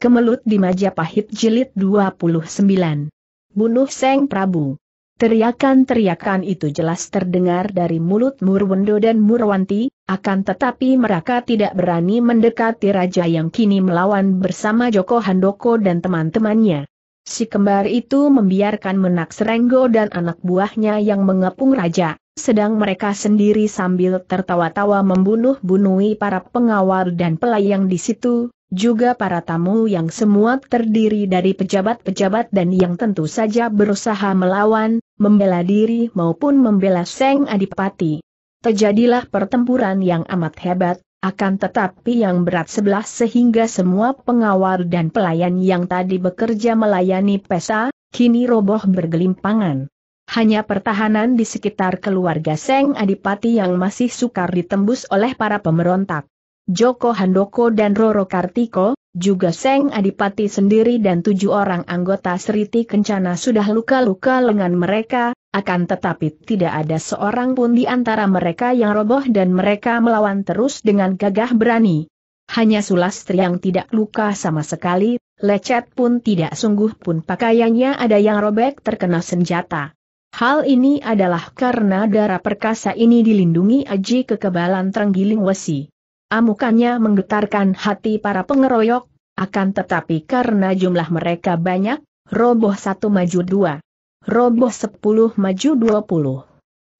Kemelut di Majapahit Jilid 29. Bunuh Seng Prabu. Teriakan-teriakan itu jelas terdengar dari mulut Murwendo dan Murwanti, akan tetapi mereka tidak berani mendekati raja yang kini melawan bersama Joko Handoko dan teman-temannya. Si kembar itu membiarkan menak Serenggo dan anak buahnya yang mengepung raja, sedang mereka sendiri sambil tertawa-tawa membunuh bunuhi para pengawal dan pelayang di situ, juga para tamu yang semua terdiri dari pejabat-pejabat dan yang tentu saja berusaha melawan, membela diri maupun membela Seng Adipati. Terjadilah pertempuran yang amat hebat, akan tetapi yang berat sebelah sehingga semua pengawal dan pelayan yang tadi bekerja melayani pesa, kini roboh bergelimpangan. Hanya pertahanan di sekitar keluarga Seng Adipati yang masih sukar ditembus oleh para pemberontak. Joko Handoko dan Roro Kartiko, juga Seng Adipati sendiri dan tujuh orang anggota Seriti Kencana sudah luka-luka lengan mereka, akan tetapi tidak ada seorang pun di antara mereka yang roboh dan mereka melawan terus dengan gagah berani. Hanya Sulastri yang tidak luka sama sekali, lecet pun tidak sungguh pun pakaiannya ada yang robek terkena senjata. Hal ini adalah karena darah perkasa ini dilindungi aji kekebalan Trenggiling Wesi. Amukannya menggetarkan hati para pengeroyok, akan tetapi karena jumlah mereka banyak, roboh satu maju dua. Roboh sepuluh maju dua puluh.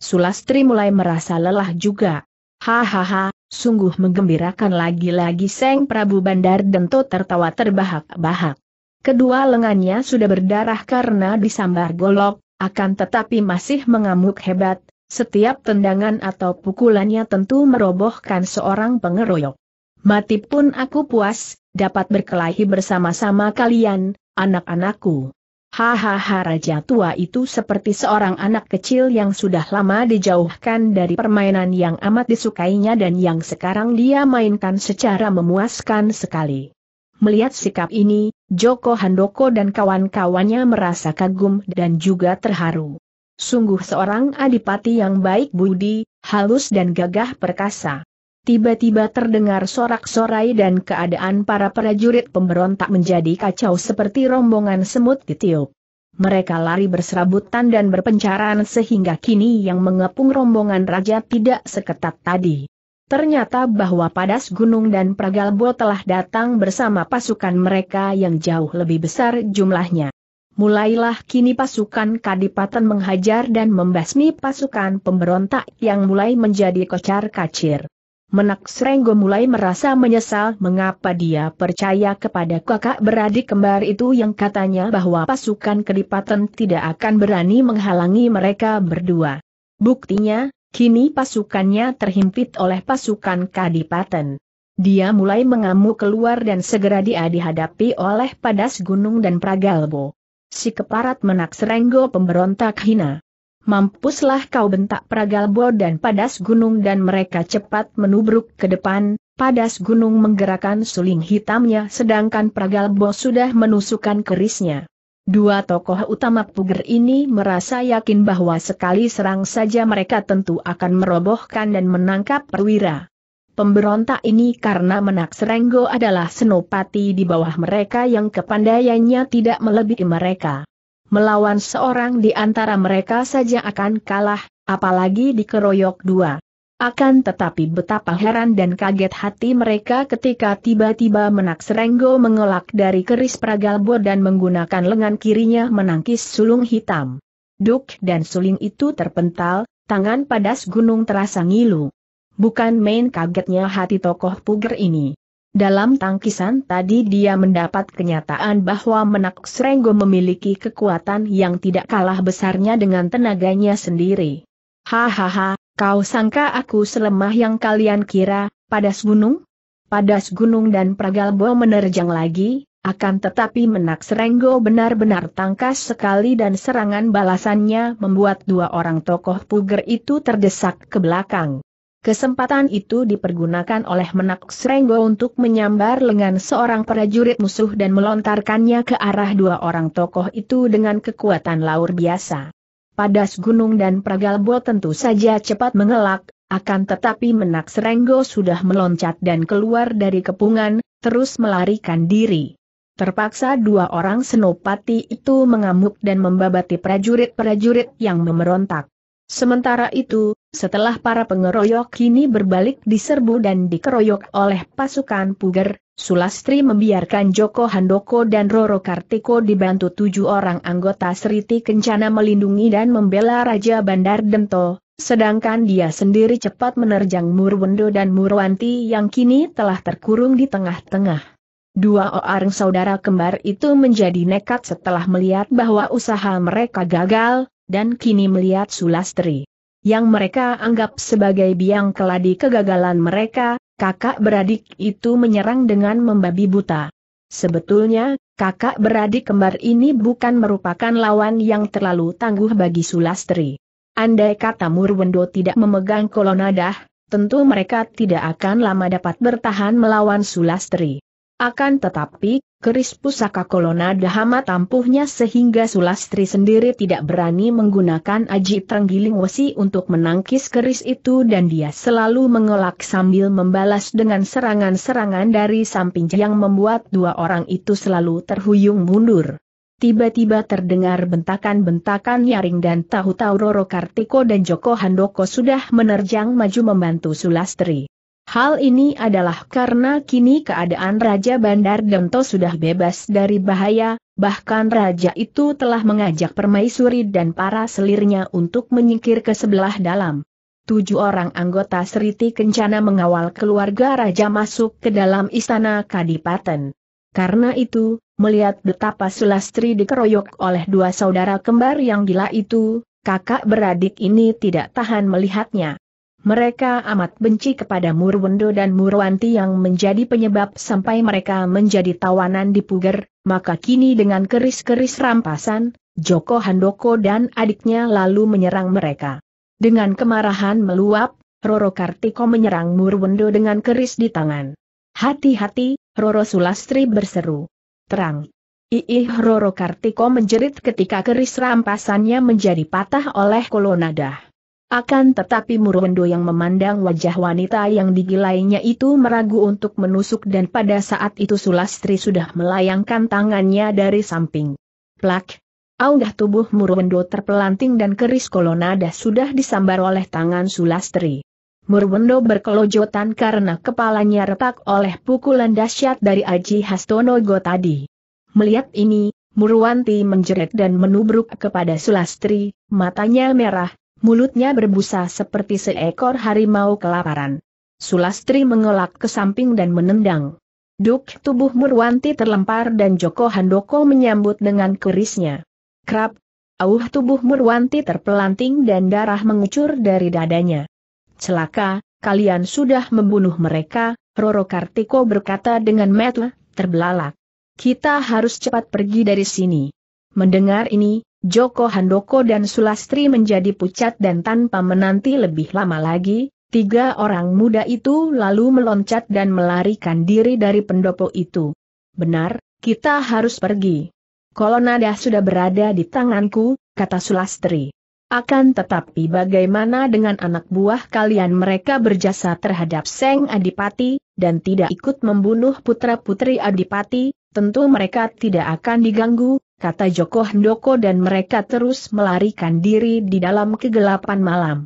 Sulastri mulai merasa lelah juga. Hahaha, sungguh menggembirakan lagi-lagi Seng Prabu Bandar Dento tertawa terbahak-bahak. Kedua lengannya sudah berdarah karena disambar golok, akan tetapi masih mengamuk hebat, setiap tendangan atau pukulannya tentu merobohkan seorang pengeroyok. Mati pun aku puas, dapat berkelahi bersama-sama kalian, anak-anakku. Hahaha Raja Tua itu seperti seorang anak kecil yang sudah lama dijauhkan dari permainan yang amat disukainya dan yang sekarang dia mainkan secara memuaskan sekali. Melihat sikap ini, Joko Handoko dan kawan-kawannya merasa kagum dan juga terharu. Sungguh seorang adipati yang baik budi, halus dan gagah perkasa. Tiba-tiba terdengar sorak-sorai dan keadaan para prajurit pemberontak menjadi kacau seperti rombongan semut ditiup. Mereka lari berserabutan dan berpencaran sehingga kini yang mengepung rombongan raja tidak seketat tadi. Ternyata bahwa Padas Gunung dan Pragalbo telah datang bersama pasukan mereka yang jauh lebih besar jumlahnya mulailah kini pasukan Kadipaten menghajar dan membasmi pasukan pemberontak yang mulai menjadi kocar kacir. Menak Srenggo mulai merasa menyesal mengapa dia percaya kepada kakak beradik kembar itu yang katanya bahwa pasukan Kadipaten tidak akan berani menghalangi mereka berdua. Buktinya, kini pasukannya terhimpit oleh pasukan kadipaten. Dia mulai mengamuk keluar dan segera dia dihadapi oleh padas gunung dan pragalbo. Si keparat menak serenggo pemberontak hina. Mampuslah kau bentak Pragalbo dan Padas Gunung dan mereka cepat menubruk ke depan, Padas Gunung menggerakkan suling hitamnya sedangkan Pragalbo sudah menusukkan kerisnya. Dua tokoh utama puger ini merasa yakin bahwa sekali serang saja mereka tentu akan merobohkan dan menangkap perwira. Pemberontak ini karena menak Serenggo adalah senopati di bawah mereka yang kepandaiannya tidak melebihi mereka. Melawan seorang di antara mereka saja akan kalah, apalagi dikeroyok dua. Akan tetapi betapa heran dan kaget hati mereka ketika tiba-tiba menak Serenggo mengelak dari keris Pragalbo dan menggunakan lengan kirinya menangkis sulung hitam. Duk dan suling itu terpental, tangan padas gunung terasa ngilu. Bukan main kagetnya hati tokoh puger ini. Dalam tangkisan tadi dia mendapat kenyataan bahwa Menak Srenggo memiliki kekuatan yang tidak kalah besarnya dengan tenaganya sendiri. Hahaha, kau sangka aku selemah yang kalian kira, padas gunung? Padas gunung dan Pragalbo menerjang lagi, akan tetapi Menak Srenggo benar-benar tangkas sekali dan serangan balasannya membuat dua orang tokoh puger itu terdesak ke belakang. Kesempatan itu dipergunakan oleh menak Srenggo untuk menyambar lengan seorang prajurit musuh dan melontarkannya ke arah dua orang tokoh itu dengan kekuatan laur biasa. Padas Gunung dan Pragalbo tentu saja cepat mengelak, akan tetapi menak Srenggo sudah meloncat dan keluar dari kepungan, terus melarikan diri. Terpaksa dua orang senopati itu mengamuk dan membabati prajurit-prajurit yang memberontak. Sementara itu, setelah para pengeroyok kini berbalik diserbu dan dikeroyok oleh pasukan Puger, Sulastri membiarkan Joko Handoko dan Roro Kartiko dibantu tujuh orang anggota Seriti Kencana melindungi dan membela Raja Bandar Dento, sedangkan dia sendiri cepat menerjang Murwendo dan Murwanti yang kini telah terkurung di tengah-tengah. Dua orang saudara kembar itu menjadi nekat setelah melihat bahwa usaha mereka gagal, dan kini melihat Sulastri yang mereka anggap sebagai biang keladi kegagalan mereka, kakak beradik itu menyerang dengan membabi buta. Sebetulnya, kakak beradik kembar ini bukan merupakan lawan yang terlalu tangguh bagi Sulastri. Andai kata Murwendo tidak memegang kolonadah, tentu mereka tidak akan lama dapat bertahan melawan Sulastri. Akan tetapi, keris pusaka kolona dahama tampuhnya sehingga Sulastri sendiri tidak berani menggunakan aji terenggiling wesi untuk menangkis keris itu dan dia selalu mengelak sambil membalas dengan serangan-serangan dari samping yang membuat dua orang itu selalu terhuyung mundur. Tiba-tiba terdengar bentakan-bentakan nyaring dan tahu-tahu Roro Kartiko dan Joko Handoko sudah menerjang maju membantu Sulastri. Hal ini adalah karena kini keadaan Raja Bandar Dento sudah bebas dari bahaya, bahkan Raja itu telah mengajak permaisuri dan para selirnya untuk menyingkir ke sebelah dalam. Tujuh orang anggota Seriti Kencana mengawal keluarga Raja masuk ke dalam istana Kadipaten. Karena itu, melihat betapa Sulastri dikeroyok oleh dua saudara kembar yang gila itu, kakak beradik ini tidak tahan melihatnya. Mereka amat benci kepada Murwendo dan Murwanti yang menjadi penyebab sampai mereka menjadi tawanan di Puger, maka kini dengan keris-keris rampasan, Joko Handoko dan adiknya lalu menyerang mereka. Dengan kemarahan meluap, Roro Kartiko menyerang Murwendo dengan keris di tangan. Hati-hati, Roro Sulastri berseru. Terang. Iih Roro Kartiko menjerit ketika keris rampasannya menjadi patah oleh kolonadah. Akan tetapi Murwendo yang memandang wajah wanita yang digilainya itu meragu untuk menusuk dan pada saat itu Sulastri sudah melayangkan tangannya dari samping. Plak! Aunggah tubuh Murwendo terpelanting dan keris kolonada sudah disambar oleh tangan Sulastri. Murwendo berkelojotan karena kepalanya retak oleh pukulan dahsyat dari Aji Hastonogo tadi. Melihat ini, Murwanti menjerit dan menubruk kepada Sulastri, matanya merah, mulutnya berbusa seperti seekor harimau kelaparan. Sulastri mengelak ke samping dan menendang. Duk tubuh Murwanti terlempar dan Joko Handoko menyambut dengan kerisnya. Krap, auh tubuh Murwanti terpelanting dan darah mengucur dari dadanya. Celaka, kalian sudah membunuh mereka, Roro Kartiko berkata dengan metu, terbelalak. Kita harus cepat pergi dari sini. Mendengar ini, Joko Handoko dan Sulastri menjadi pucat dan tanpa menanti lebih lama lagi, tiga orang muda itu lalu meloncat dan melarikan diri dari pendopo itu. Benar, kita harus pergi. Kolonada sudah berada di tanganku, kata Sulastri. Akan tetapi bagaimana dengan anak buah kalian mereka berjasa terhadap Seng Adipati, dan tidak ikut membunuh putra-putri Adipati, tentu mereka tidak akan diganggu, kata Joko Hendoko dan mereka terus melarikan diri di dalam kegelapan malam.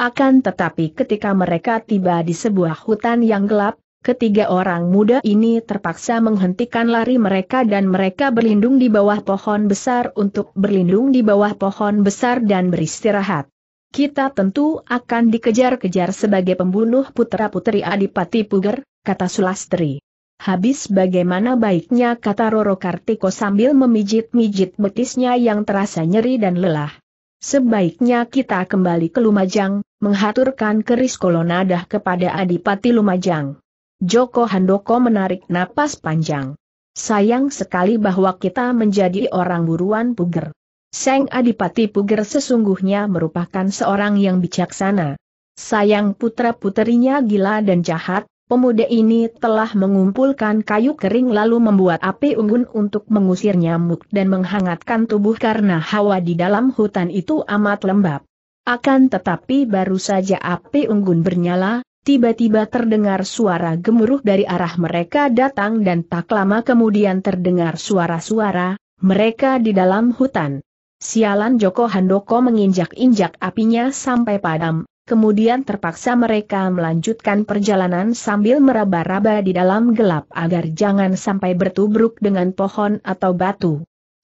Akan tetapi ketika mereka tiba di sebuah hutan yang gelap, ketiga orang muda ini terpaksa menghentikan lari mereka dan mereka berlindung di bawah pohon besar untuk berlindung di bawah pohon besar dan beristirahat. Kita tentu akan dikejar-kejar sebagai pembunuh putra-putri Adipati Puger, kata Sulastri. Habis bagaimana baiknya kata Roro Kartiko sambil memijit-mijit betisnya yang terasa nyeri dan lelah. Sebaiknya kita kembali ke Lumajang, menghaturkan keris kolonadah kepada Adipati Lumajang. Joko Handoko menarik napas panjang. Sayang sekali bahwa kita menjadi orang buruan puger. Seng Adipati Puger sesungguhnya merupakan seorang yang bijaksana. Sayang putra-puterinya gila dan jahat, Pemuda ini telah mengumpulkan kayu kering lalu membuat api unggun untuk mengusir nyamuk dan menghangatkan tubuh karena hawa di dalam hutan itu amat lembab. Akan tetapi baru saja api unggun bernyala, tiba-tiba terdengar suara gemuruh dari arah mereka datang dan tak lama kemudian terdengar suara-suara, mereka di dalam hutan. Sialan Joko Handoko menginjak-injak apinya sampai padam, kemudian terpaksa mereka melanjutkan perjalanan sambil meraba-raba di dalam gelap agar jangan sampai bertubruk dengan pohon atau batu.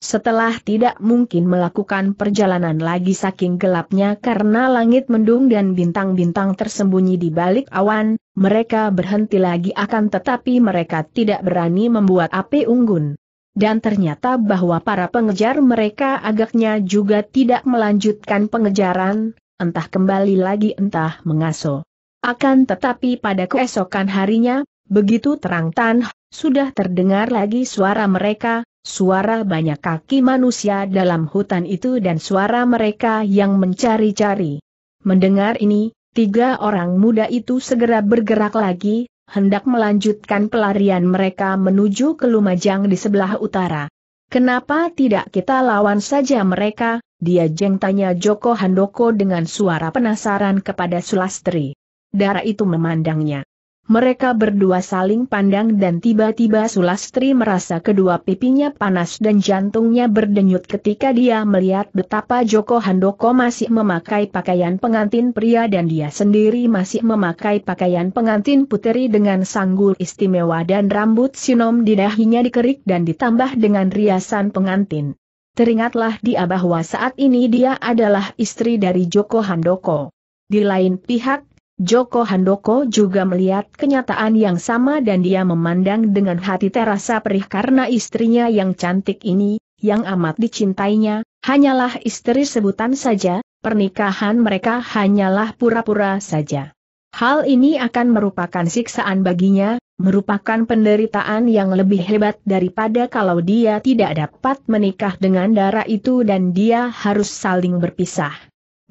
Setelah tidak mungkin melakukan perjalanan lagi saking gelapnya karena langit mendung dan bintang-bintang tersembunyi di balik awan, mereka berhenti lagi akan tetapi mereka tidak berani membuat api unggun dan ternyata bahwa para pengejar mereka agaknya juga tidak melanjutkan pengejaran, entah kembali lagi entah mengaso. Akan tetapi pada keesokan harinya, begitu terang tanah, sudah terdengar lagi suara mereka, suara banyak kaki manusia dalam hutan itu dan suara mereka yang mencari-cari. Mendengar ini, tiga orang muda itu segera bergerak lagi, hendak melanjutkan pelarian mereka menuju ke Lumajang di sebelah utara. Kenapa tidak kita lawan saja mereka, dia jeng tanya Joko Handoko dengan suara penasaran kepada Sulastri. Dara itu memandangnya. Mereka berdua saling pandang dan tiba-tiba Sulastri merasa kedua pipinya panas dan jantungnya berdenyut ketika dia melihat betapa Joko Handoko masih memakai pakaian pengantin pria dan dia sendiri masih memakai pakaian pengantin puteri dengan sanggul istimewa dan rambut sinom di dahinya dikerik dan ditambah dengan riasan pengantin. Teringatlah dia bahwa saat ini dia adalah istri dari Joko Handoko. Di lain pihak, Joko Handoko juga melihat kenyataan yang sama dan dia memandang dengan hati terasa perih karena istrinya yang cantik ini, yang amat dicintainya, hanyalah istri sebutan saja, pernikahan mereka hanyalah pura-pura saja. Hal ini akan merupakan siksaan baginya, merupakan penderitaan yang lebih hebat daripada kalau dia tidak dapat menikah dengan darah itu dan dia harus saling berpisah.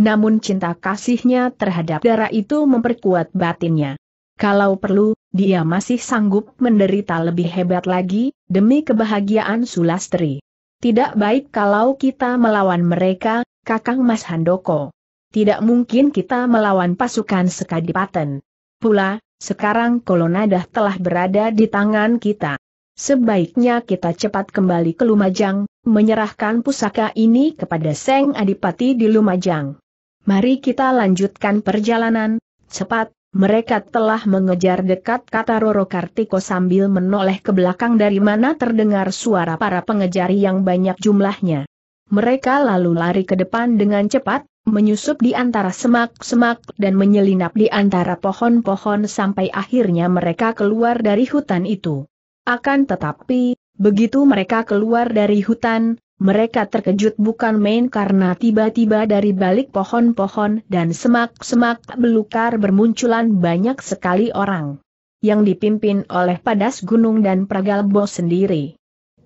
Namun cinta kasihnya terhadap darah itu memperkuat batinnya. Kalau perlu, dia masih sanggup menderita lebih hebat lagi, demi kebahagiaan Sulastri. Tidak baik kalau kita melawan mereka, Kakang Mas Handoko tidak mungkin kita melawan pasukan Sekadipaten. Pula, sekarang Kolonadah telah berada di tangan kita. Sebaiknya kita cepat kembali ke Lumajang, menyerahkan pusaka ini kepada Seng Adipati di Lumajang. Mari kita lanjutkan perjalanan, cepat, mereka telah mengejar dekat kata Roro Kartiko sambil menoleh ke belakang dari mana terdengar suara para pengejari yang banyak jumlahnya. Mereka lalu lari ke depan dengan cepat, menyusup di antara semak-semak dan menyelinap di antara pohon-pohon sampai akhirnya mereka keluar dari hutan itu. Akan tetapi, begitu mereka keluar dari hutan, mereka terkejut bukan main karena tiba-tiba dari balik pohon-pohon dan semak-semak belukar bermunculan banyak sekali orang. Yang dipimpin oleh padas gunung dan pragalbo sendiri.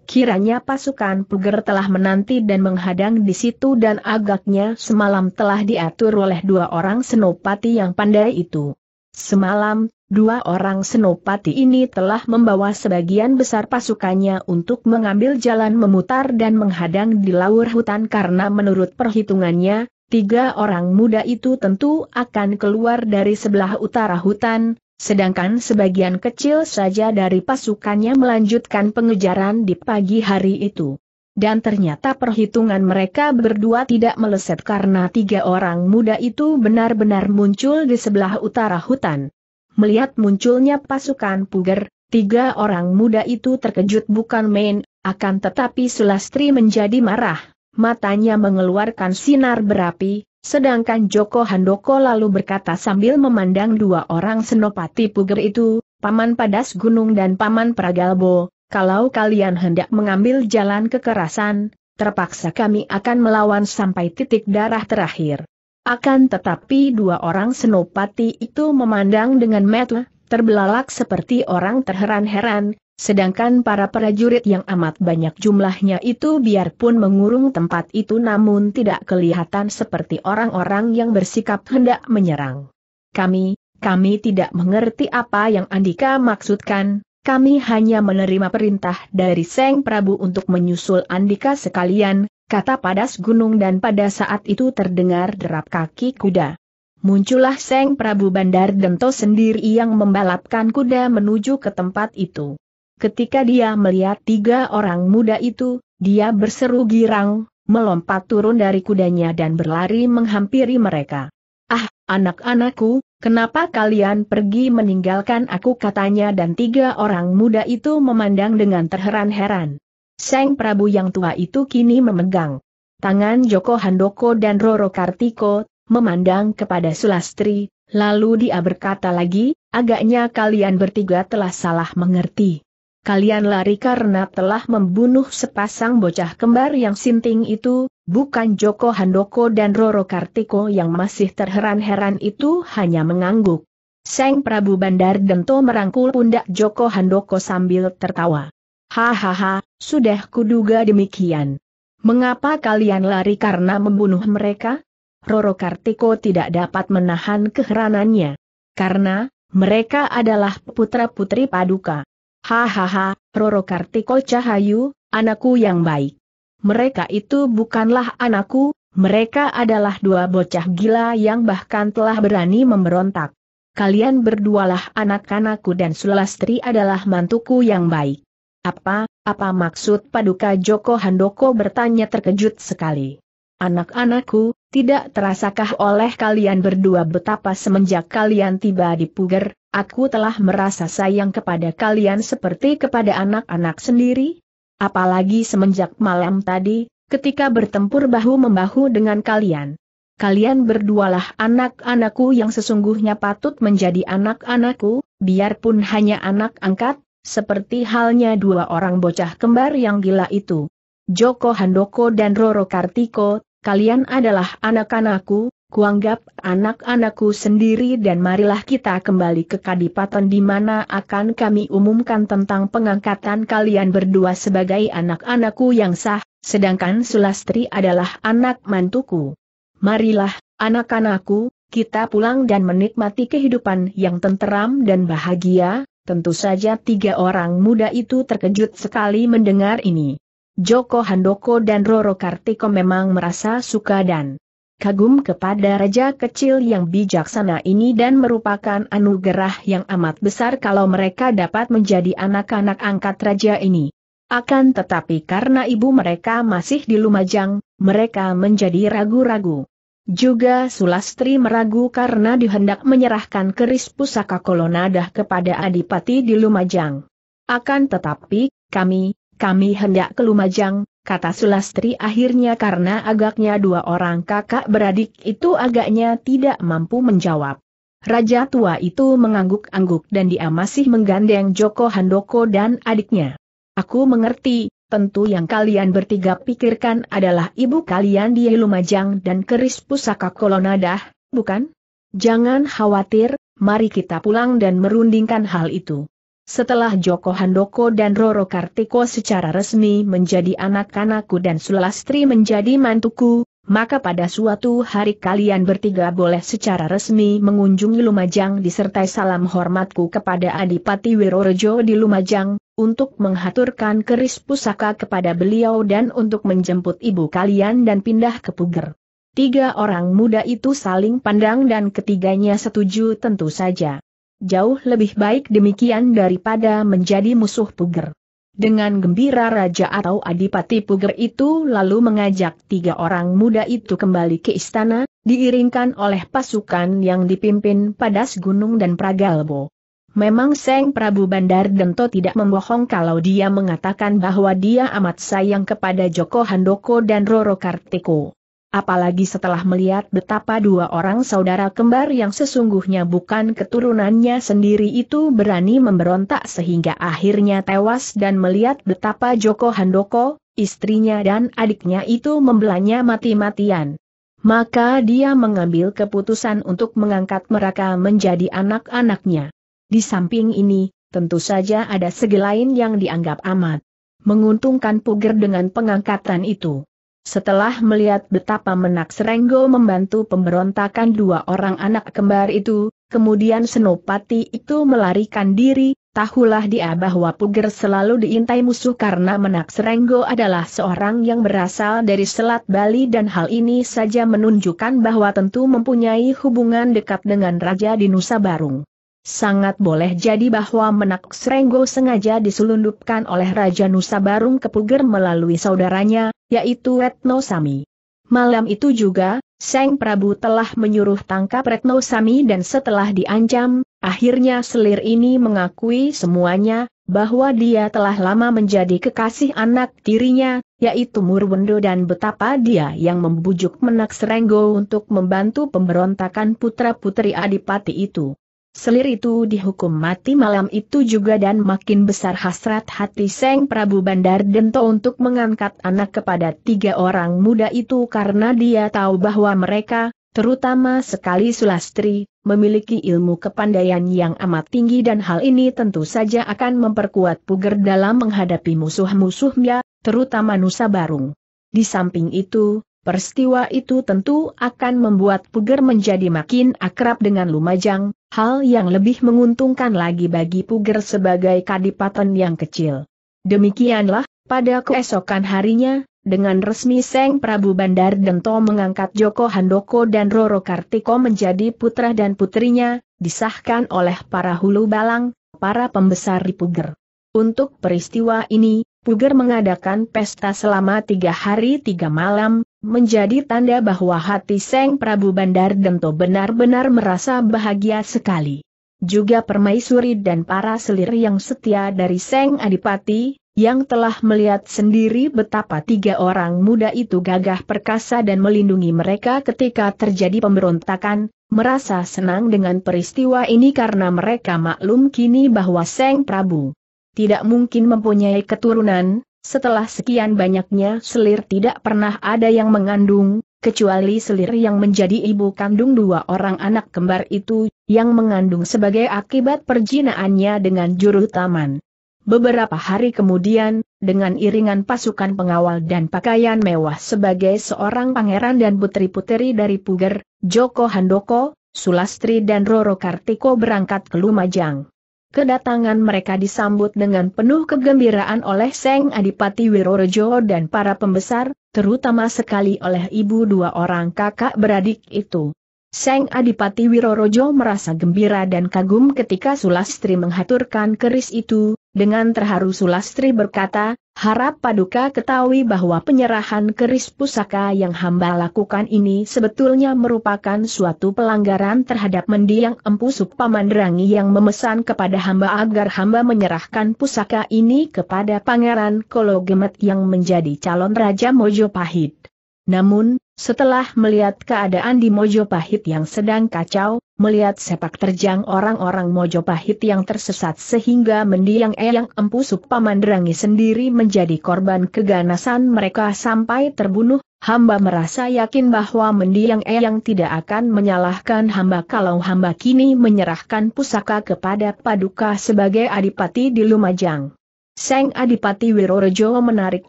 Kiranya pasukan Puger telah menanti dan menghadang di situ dan agaknya semalam telah diatur oleh dua orang senopati yang pandai itu. Semalam, dua orang senopati ini telah membawa sebagian besar pasukannya untuk mengambil jalan memutar dan menghadang di laur hutan karena menurut perhitungannya, tiga orang muda itu tentu akan keluar dari sebelah utara hutan, Sedangkan sebagian kecil saja dari pasukannya melanjutkan pengejaran di pagi hari itu. Dan ternyata perhitungan mereka berdua tidak meleset karena tiga orang muda itu benar-benar muncul di sebelah utara hutan. Melihat munculnya pasukan Puger, tiga orang muda itu terkejut bukan main, akan tetapi Sulastri menjadi marah matanya mengeluarkan sinar berapi, sedangkan Joko Handoko lalu berkata sambil memandang dua orang senopati puger itu, Paman Padas Gunung dan Paman Pragalbo, kalau kalian hendak mengambil jalan kekerasan, terpaksa kami akan melawan sampai titik darah terakhir. Akan tetapi dua orang senopati itu memandang dengan metu, terbelalak seperti orang terheran-heran, Sedangkan para prajurit yang amat banyak jumlahnya itu biarpun mengurung tempat itu namun tidak kelihatan seperti orang-orang yang bersikap hendak menyerang. Kami, kami tidak mengerti apa yang Andika maksudkan, kami hanya menerima perintah dari Seng Prabu untuk menyusul Andika sekalian, kata padas gunung dan pada saat itu terdengar derap kaki kuda. Muncullah Seng Prabu Bandar Dento sendiri yang membalapkan kuda menuju ke tempat itu. Ketika dia melihat tiga orang muda itu, dia berseru girang, melompat turun dari kudanya dan berlari menghampiri mereka. Ah, anak-anakku, kenapa kalian pergi meninggalkan aku katanya dan tiga orang muda itu memandang dengan terheran-heran. Seng Prabu yang tua itu kini memegang tangan Joko Handoko dan Roro Kartiko, memandang kepada Sulastri, lalu dia berkata lagi, agaknya kalian bertiga telah salah mengerti kalian lari karena telah membunuh sepasang bocah kembar yang sinting itu, bukan Joko Handoko dan Roro Kartiko yang masih terheran-heran itu hanya mengangguk. Seng Prabu Bandar Dento merangkul pundak Joko Handoko sambil tertawa. Hahaha, sudah kuduga demikian. Mengapa kalian lari karena membunuh mereka? Roro Kartiko tidak dapat menahan keheranannya. Karena, mereka adalah putra-putri Paduka. Hahaha, Roro Kartiko Cahayu, anakku yang baik. Mereka itu bukanlah anakku, mereka adalah dua bocah gila yang bahkan telah berani memberontak. Kalian berdualah anak-anakku dan Sulastri adalah mantuku yang baik. Apa, apa maksud Paduka Joko Handoko bertanya terkejut sekali. Anak-anakku, tidak terasakah oleh kalian berdua betapa semenjak kalian tiba di Puger, aku telah merasa sayang kepada kalian seperti kepada anak-anak sendiri? Apalagi semenjak malam tadi, ketika bertempur bahu-membahu dengan kalian. Kalian berdualah anak-anakku yang sesungguhnya patut menjadi anak-anakku, biarpun hanya anak angkat, seperti halnya dua orang bocah kembar yang gila itu. Joko Handoko dan Roro Kartiko, kalian adalah anak-anakku, kuanggap anak-anakku sendiri dan marilah kita kembali ke Kadipaten di mana akan kami umumkan tentang pengangkatan kalian berdua sebagai anak-anakku yang sah, sedangkan Sulastri adalah anak mantuku. Marilah, anak-anakku, kita pulang dan menikmati kehidupan yang tenteram dan bahagia, tentu saja tiga orang muda itu terkejut sekali mendengar ini. Joko Handoko dan Roro Kartiko memang merasa suka dan kagum kepada raja kecil yang bijaksana ini dan merupakan anugerah yang amat besar kalau mereka dapat menjadi anak-anak angkat raja ini. Akan tetapi karena ibu mereka masih di Lumajang, mereka menjadi ragu-ragu. Juga Sulastri meragu karena dihendak menyerahkan keris pusaka kolonadah kepada Adipati di Lumajang. Akan tetapi, kami, kami hendak ke Lumajang, kata Sulastri akhirnya karena agaknya dua orang kakak beradik itu agaknya tidak mampu menjawab. Raja tua itu mengangguk-angguk dan dia masih menggandeng Joko Handoko dan adiknya. Aku mengerti, tentu yang kalian bertiga pikirkan adalah ibu kalian di Lumajang dan keris pusaka Kolonadah, bukan? Jangan khawatir, mari kita pulang dan merundingkan hal itu. Setelah Joko Handoko dan Roro Kartiko secara resmi menjadi anak-anakku dan Sulastri menjadi mantuku, maka pada suatu hari kalian bertiga boleh secara resmi mengunjungi Lumajang disertai salam hormatku kepada Adipati Wirorejo di Lumajang, untuk menghaturkan keris pusaka kepada beliau dan untuk menjemput ibu kalian dan pindah ke Puger. Tiga orang muda itu saling pandang dan ketiganya setuju tentu saja jauh lebih baik demikian daripada menjadi musuh Puger. Dengan gembira Raja atau Adipati Puger itu lalu mengajak tiga orang muda itu kembali ke istana, diiringkan oleh pasukan yang dipimpin Padas Gunung dan Pragalbo. Memang Seng Prabu Bandar Dento tidak membohong kalau dia mengatakan bahwa dia amat sayang kepada Joko Handoko dan Roro Kartiko. Apalagi setelah melihat betapa dua orang saudara kembar yang sesungguhnya bukan keturunannya sendiri itu berani memberontak sehingga akhirnya tewas dan melihat betapa Joko Handoko, istrinya dan adiknya itu membelanya mati-matian. Maka dia mengambil keputusan untuk mengangkat mereka menjadi anak-anaknya. Di samping ini, tentu saja ada segelain yang dianggap amat menguntungkan Puger dengan pengangkatan itu. Setelah melihat betapa menak Serenggo membantu pemberontakan dua orang anak kembar itu, kemudian Senopati itu melarikan diri, tahulah dia bahwa Puger selalu diintai musuh karena menak Serenggo adalah seorang yang berasal dari Selat Bali dan hal ini saja menunjukkan bahwa tentu mempunyai hubungan dekat dengan Raja di Nusa Barung. Sangat boleh jadi bahwa Menak Srenggo sengaja diselundupkan oleh Raja Nusa Barung ke Puger melalui saudaranya, yaitu Retno Sami. Malam itu juga, Seng Prabu telah menyuruh tangkap Retno Sami dan setelah diancam, akhirnya selir ini mengakui semuanya, bahwa dia telah lama menjadi kekasih anak tirinya, yaitu Murwendo dan betapa dia yang membujuk Menak Serenggo untuk membantu pemberontakan putra-putri Adipati itu. Selir itu dihukum mati malam itu juga dan makin besar hasrat hati Seng Prabu Bandar Dento untuk mengangkat anak kepada tiga orang muda itu karena dia tahu bahwa mereka, terutama sekali Sulastri, memiliki ilmu kepandaian yang amat tinggi dan hal ini tentu saja akan memperkuat Puger dalam menghadapi musuh-musuhnya, terutama Nusa Barung. Di samping itu, peristiwa itu tentu akan membuat Puger menjadi makin akrab dengan Lumajang, Hal yang lebih menguntungkan lagi bagi Puger sebagai kadipaten yang kecil. Demikianlah, pada keesokan harinya, dengan resmi Seng Prabu Bandar Dento mengangkat Joko Handoko dan Roro Kartiko menjadi putra dan putrinya, disahkan oleh para hulu balang, para pembesar di Puger. Untuk peristiwa ini, Puger mengadakan pesta selama tiga hari tiga malam, menjadi tanda bahwa hati Seng Prabu Bandar Dento benar-benar merasa bahagia sekali. Juga permaisuri dan para selir yang setia dari Seng Adipati, yang telah melihat sendiri betapa tiga orang muda itu gagah perkasa dan melindungi mereka ketika terjadi pemberontakan, merasa senang dengan peristiwa ini karena mereka maklum kini bahwa Seng Prabu tidak mungkin mempunyai keturunan, setelah sekian banyaknya selir tidak pernah ada yang mengandung, kecuali selir yang menjadi ibu kandung dua orang anak kembar itu, yang mengandung sebagai akibat perjinaannya dengan juru taman. Beberapa hari kemudian, dengan iringan pasukan pengawal dan pakaian mewah sebagai seorang pangeran dan putri-putri dari Puger, Joko Handoko, Sulastri dan Roro Kartiko berangkat ke Lumajang. Kedatangan mereka disambut dengan penuh kegembiraan oleh Seng Adipati Wirorojo dan para pembesar, terutama sekali oleh ibu dua orang kakak beradik itu. Seng Adipati Wirorojo merasa gembira dan kagum ketika Sulastri menghaturkan keris itu, dengan terharu Sulastri berkata, Harap Paduka ketahui bahwa penyerahan keris pusaka yang hamba lakukan ini sebetulnya merupakan suatu pelanggaran terhadap mendiang Empu Supamandrangi yang memesan kepada hamba agar hamba menyerahkan pusaka ini kepada Pangeran Kologemet yang menjadi calon Raja Mojopahit. Namun, setelah melihat keadaan di Mojopahit yang sedang kacau, melihat sepak terjang orang-orang Mojopahit yang tersesat sehingga mendiang Eyang Empu Supamanderangi sendiri menjadi korban keganasan mereka sampai terbunuh, hamba merasa yakin bahwa mendiang Eyang tidak akan menyalahkan hamba kalau hamba kini menyerahkan pusaka kepada Paduka sebagai adipati di Lumajang. Seng Adipati Wirorejo menarik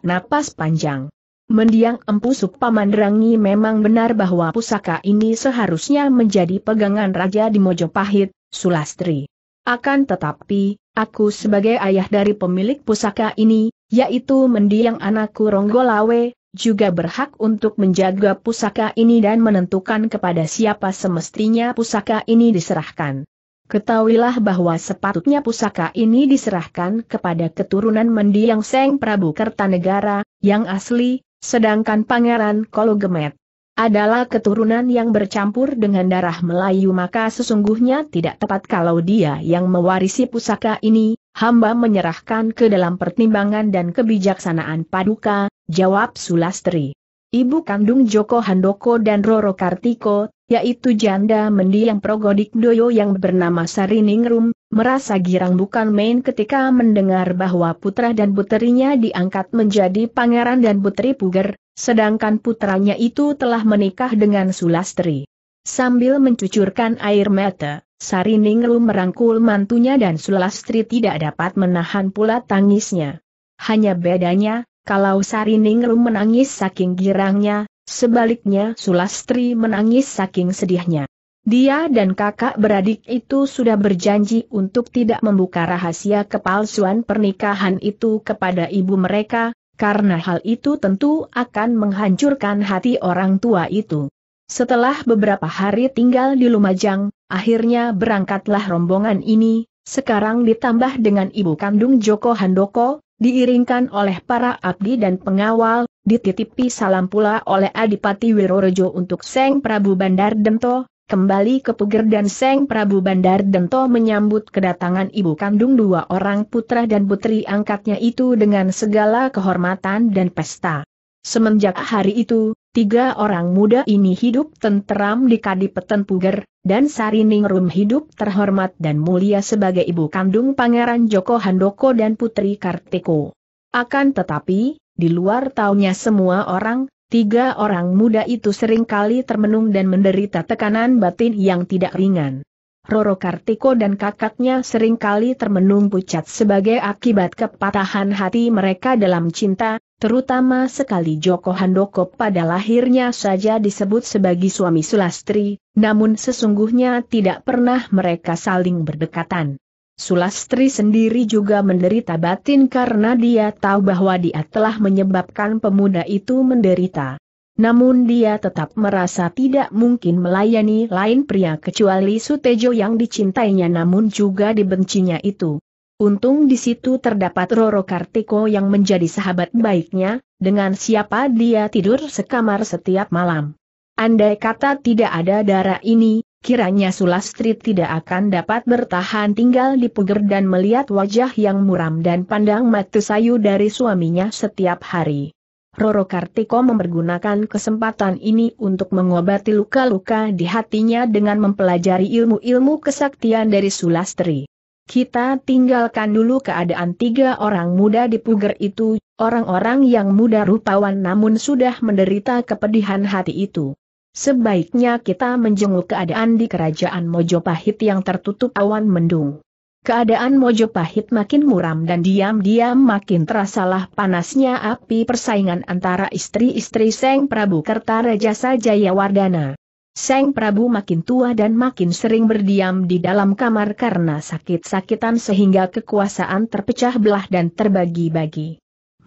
napas panjang. Mendiang Empu Supamandrangi memang benar bahwa pusaka ini seharusnya menjadi pegangan raja di Mojopahit, Sulastri. Akan tetapi, aku sebagai ayah dari pemilik pusaka ini, yaitu mendiang anakku Ronggolawe, juga berhak untuk menjaga pusaka ini dan menentukan kepada siapa semestinya pusaka ini diserahkan. Ketahuilah bahwa sepatutnya pusaka ini diserahkan kepada keturunan mendiang Seng Prabu Kertanegara, yang asli, Sedangkan Pangeran Kologemet adalah keturunan yang bercampur dengan darah Melayu maka sesungguhnya tidak tepat kalau dia yang mewarisi pusaka ini, hamba menyerahkan ke dalam pertimbangan dan kebijaksanaan paduka, jawab Sulastri. Ibu kandung Joko Handoko dan Roro Kartiko, yaitu janda mendiang Progodik Doyo yang bernama Sariningrum, merasa girang bukan main ketika mendengar bahwa putra dan puterinya diangkat menjadi pangeran dan putri puger, sedangkan putranya itu telah menikah dengan Sulastri. Sambil mencucurkan air mata, Sari Ningru merangkul mantunya dan Sulastri tidak dapat menahan pula tangisnya. Hanya bedanya, kalau Sari Ningru menangis saking girangnya, sebaliknya Sulastri menangis saking sedihnya. Dia dan kakak beradik itu sudah berjanji untuk tidak membuka rahasia kepalsuan pernikahan itu kepada ibu mereka, karena hal itu tentu akan menghancurkan hati orang tua itu. Setelah beberapa hari tinggal di Lumajang, akhirnya berangkatlah rombongan ini, sekarang ditambah dengan ibu kandung Joko Handoko, diiringkan oleh para abdi dan pengawal, dititipi salam pula oleh Adipati Wirorejo untuk Seng Prabu Bandar Dento, Kembali ke Puger dan Seng Prabu Bandar Dento menyambut kedatangan ibu kandung dua orang putra dan putri angkatnya itu dengan segala kehormatan dan pesta. Semenjak hari itu, tiga orang muda ini hidup tenteram di Kadipaten Puger, dan Sarining Rum hidup terhormat dan mulia sebagai ibu kandung Pangeran Joko Handoko dan Putri Kartiko. Akan tetapi, di luar taunya semua orang, Tiga orang muda itu sering kali termenung dan menderita tekanan batin yang tidak ringan. Roro Kartiko dan kakaknya sering kali termenung pucat sebagai akibat kepatahan hati mereka dalam cinta, terutama sekali Joko Handoko pada lahirnya saja disebut sebagai suami Sulastri, namun sesungguhnya tidak pernah mereka saling berdekatan. Sulastri sendiri juga menderita batin karena dia tahu bahwa dia telah menyebabkan pemuda itu menderita. Namun dia tetap merasa tidak mungkin melayani lain pria kecuali Sutejo yang dicintainya namun juga dibencinya itu. Untung di situ terdapat Roro Kartiko yang menjadi sahabat baiknya, dengan siapa dia tidur sekamar setiap malam. Andai kata tidak ada darah ini, Kiranya Sulastri tidak akan dapat bertahan tinggal di puger dan melihat wajah yang muram dan pandang mata sayu dari suaminya setiap hari. Roro Kartiko mempergunakan kesempatan ini untuk mengobati luka-luka di hatinya dengan mempelajari ilmu-ilmu kesaktian dari Sulastri. Kita tinggalkan dulu keadaan tiga orang muda di puger itu, orang-orang yang muda rupawan namun sudah menderita kepedihan hati itu. Sebaiknya kita menjenguk keadaan di kerajaan Mojopahit yang tertutup awan mendung. Keadaan Mojopahit makin muram dan diam-diam makin terasalah panasnya api persaingan antara istri-istri Seng Prabu Kertarejasa Jayawardana. Seng Prabu makin tua dan makin sering berdiam di dalam kamar karena sakit-sakitan sehingga kekuasaan terpecah belah dan terbagi-bagi.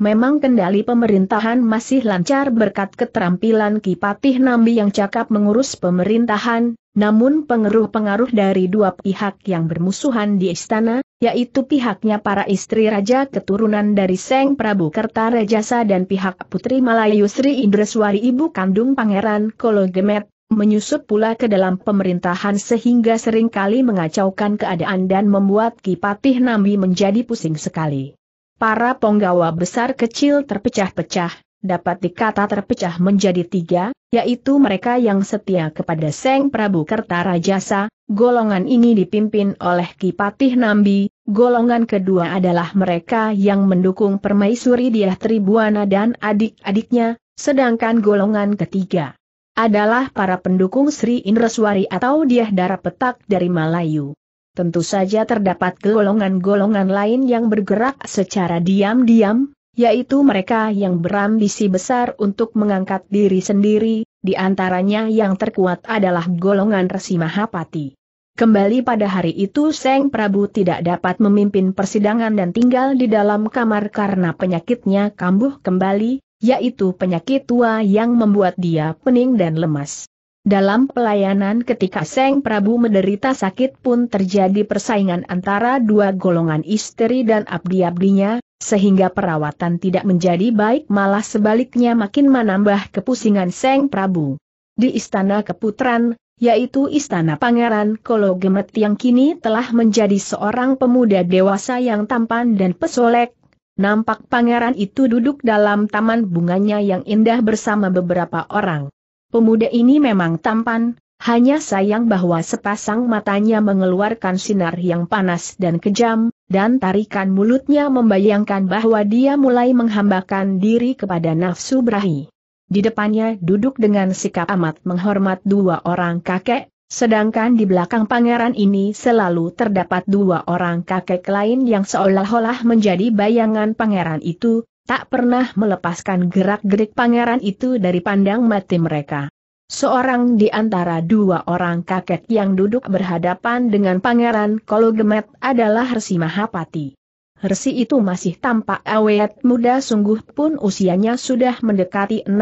Memang kendali pemerintahan masih lancar berkat keterampilan Kipatih Nambi yang cakap mengurus pemerintahan, namun pengaruh-pengaruh dari dua pihak yang bermusuhan di istana, yaitu pihaknya para istri raja keturunan dari Seng Prabu Kertarajasa dan pihak Putri Malayu Sri Indreswari ibu kandung Pangeran Kologemet, menyusup pula ke dalam pemerintahan sehingga seringkali mengacaukan keadaan dan membuat Kipatih Nambi menjadi pusing sekali. Para ponggawa besar kecil terpecah-pecah, dapat dikata terpecah menjadi tiga, yaitu mereka yang setia kepada Seng Prabu Kertarajasa, golongan ini dipimpin oleh Kipatih Nambi, golongan kedua adalah mereka yang mendukung Permaisuri Diah Tribuana dan adik-adiknya, sedangkan golongan ketiga adalah para pendukung Sri Indraswari atau Diah Dara Petak dari Melayu. Tentu saja terdapat golongan-golongan lain yang bergerak secara diam-diam, yaitu mereka yang berambisi besar untuk mengangkat diri sendiri, di antaranya yang terkuat adalah golongan Resi Mahapati. Kembali pada hari itu Seng Prabu tidak dapat memimpin persidangan dan tinggal di dalam kamar karena penyakitnya kambuh kembali, yaitu penyakit tua yang membuat dia pening dan lemas. Dalam pelayanan ketika Seng Prabu menderita sakit pun terjadi persaingan antara dua golongan istri dan abdi-abdinya, sehingga perawatan tidak menjadi baik malah sebaliknya makin menambah kepusingan Seng Prabu. Di Istana Keputran, yaitu Istana Pangeran Kolo Gemet yang kini telah menjadi seorang pemuda dewasa yang tampan dan pesolek, nampak pangeran itu duduk dalam taman bunganya yang indah bersama beberapa orang. Pemuda ini memang tampan, hanya sayang bahwa sepasang matanya mengeluarkan sinar yang panas dan kejam, dan tarikan mulutnya membayangkan bahwa dia mulai menghambakan diri kepada nafsu berahi. Di depannya duduk dengan sikap amat menghormat dua orang kakek, sedangkan di belakang pangeran ini selalu terdapat dua orang kakek lain yang seolah-olah menjadi bayangan pangeran itu, tak pernah melepaskan gerak-gerik pangeran itu dari pandang mati mereka. Seorang di antara dua orang kakek yang duduk berhadapan dengan pangeran Kologemet adalah Resi Mahapati. Resi itu masih tampak awet muda sungguh pun usianya sudah mendekati 60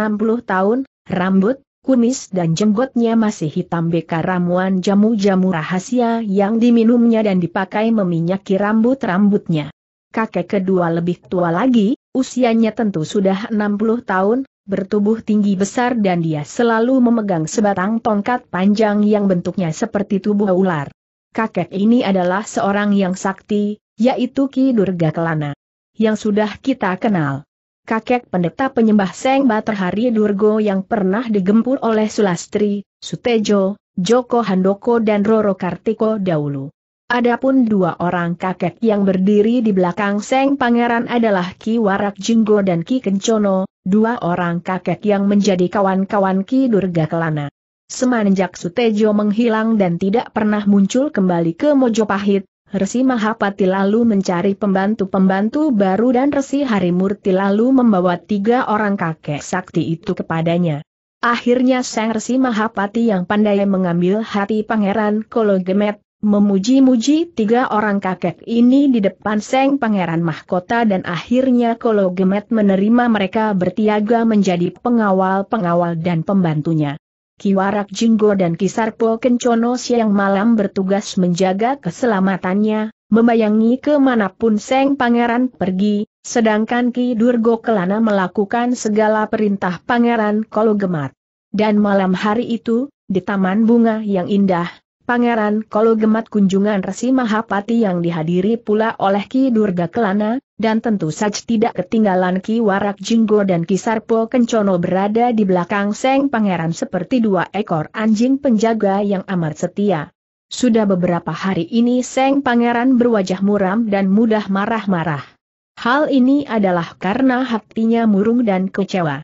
tahun, rambut, kumis dan jenggotnya masih hitam beka ramuan jamu-jamu rahasia yang diminumnya dan dipakai meminyaki rambut-rambutnya. Kakek kedua lebih tua lagi, Usianya tentu sudah 60 tahun, bertubuh tinggi besar dan dia selalu memegang sebatang tongkat panjang yang bentuknya seperti tubuh ular. Kakek ini adalah seorang yang sakti, yaitu Ki Durga Kelana, yang sudah kita kenal. Kakek pendeta penyembah Seng Baterhari Durgo yang pernah digempur oleh Sulastri, Sutejo, Joko Handoko dan Roro Kartiko dahulu. Adapun dua orang kakek yang berdiri di belakang Seng Pangeran adalah Ki Warak Jinggo dan Ki Kencono, dua orang kakek yang menjadi kawan-kawan Ki Durga Kelana. Semenjak Sutejo menghilang dan tidak pernah muncul kembali ke Mojopahit, Resi Mahapati lalu mencari pembantu-pembantu baru dan Resi Harimurti lalu membawa tiga orang kakek sakti itu kepadanya. Akhirnya Sang Resi Mahapati yang pandai mengambil hati Pangeran Kologemet, memuji-muji tiga orang kakek ini di depan Seng Pangeran Mahkota dan akhirnya Kolo Gemet menerima mereka bertiaga menjadi pengawal-pengawal dan pembantunya. Kiwarak Jinggo dan Kisarpo Kencono siang malam bertugas menjaga keselamatannya, membayangi kemanapun Seng Pangeran pergi, sedangkan Ki Durgo Kelana melakukan segala perintah Pangeran Kolo Gemet. Dan malam hari itu, di Taman Bunga yang indah, Pangeran Kolo Gemat kunjungan Resi Mahapati yang dihadiri pula oleh Ki Durga Kelana, dan tentu saja tidak ketinggalan Ki Warak Jinggo dan Ki Sarpo Kencono berada di belakang Seng Pangeran seperti dua ekor anjing penjaga yang amat setia. Sudah beberapa hari ini Seng Pangeran berwajah muram dan mudah marah-marah. Hal ini adalah karena hatinya murung dan kecewa.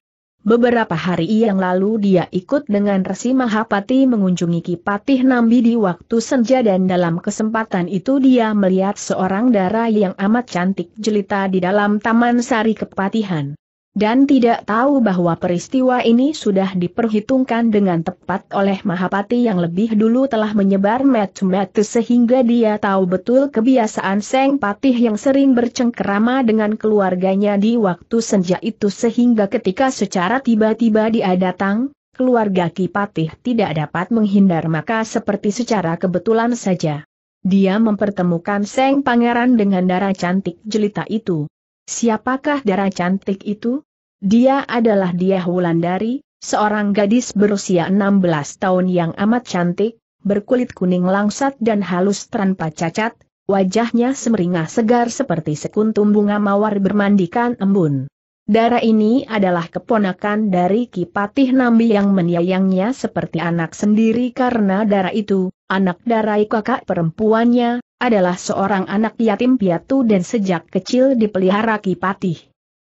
Beberapa hari yang lalu dia ikut dengan Resi Mahapati mengunjungi Kipatih Nambi di waktu senja dan dalam kesempatan itu dia melihat seorang dara yang amat cantik jelita di dalam Taman Sari Kepatihan dan tidak tahu bahwa peristiwa ini sudah diperhitungkan dengan tepat oleh Mahapati yang lebih dulu telah menyebar metu-metu sehingga dia tahu betul kebiasaan Seng Patih yang sering bercengkerama dengan keluarganya di waktu senja itu sehingga ketika secara tiba-tiba dia datang, keluarga Ki Patih tidak dapat menghindar maka seperti secara kebetulan saja. Dia mempertemukan Seng Pangeran dengan darah cantik jelita itu. Siapakah darah cantik itu? Dia adalah dia Wulandari, seorang gadis berusia 16 tahun yang amat cantik, berkulit kuning langsat dan halus tanpa cacat, wajahnya semeringah segar seperti sekuntum bunga mawar bermandikan embun. Darah ini adalah keponakan dari Kipatih Nambi yang menyayangnya seperti anak sendiri karena darah itu, anak darai kakak perempuannya, adalah seorang anak yatim piatu dan sejak kecil dipelihara Kipatih.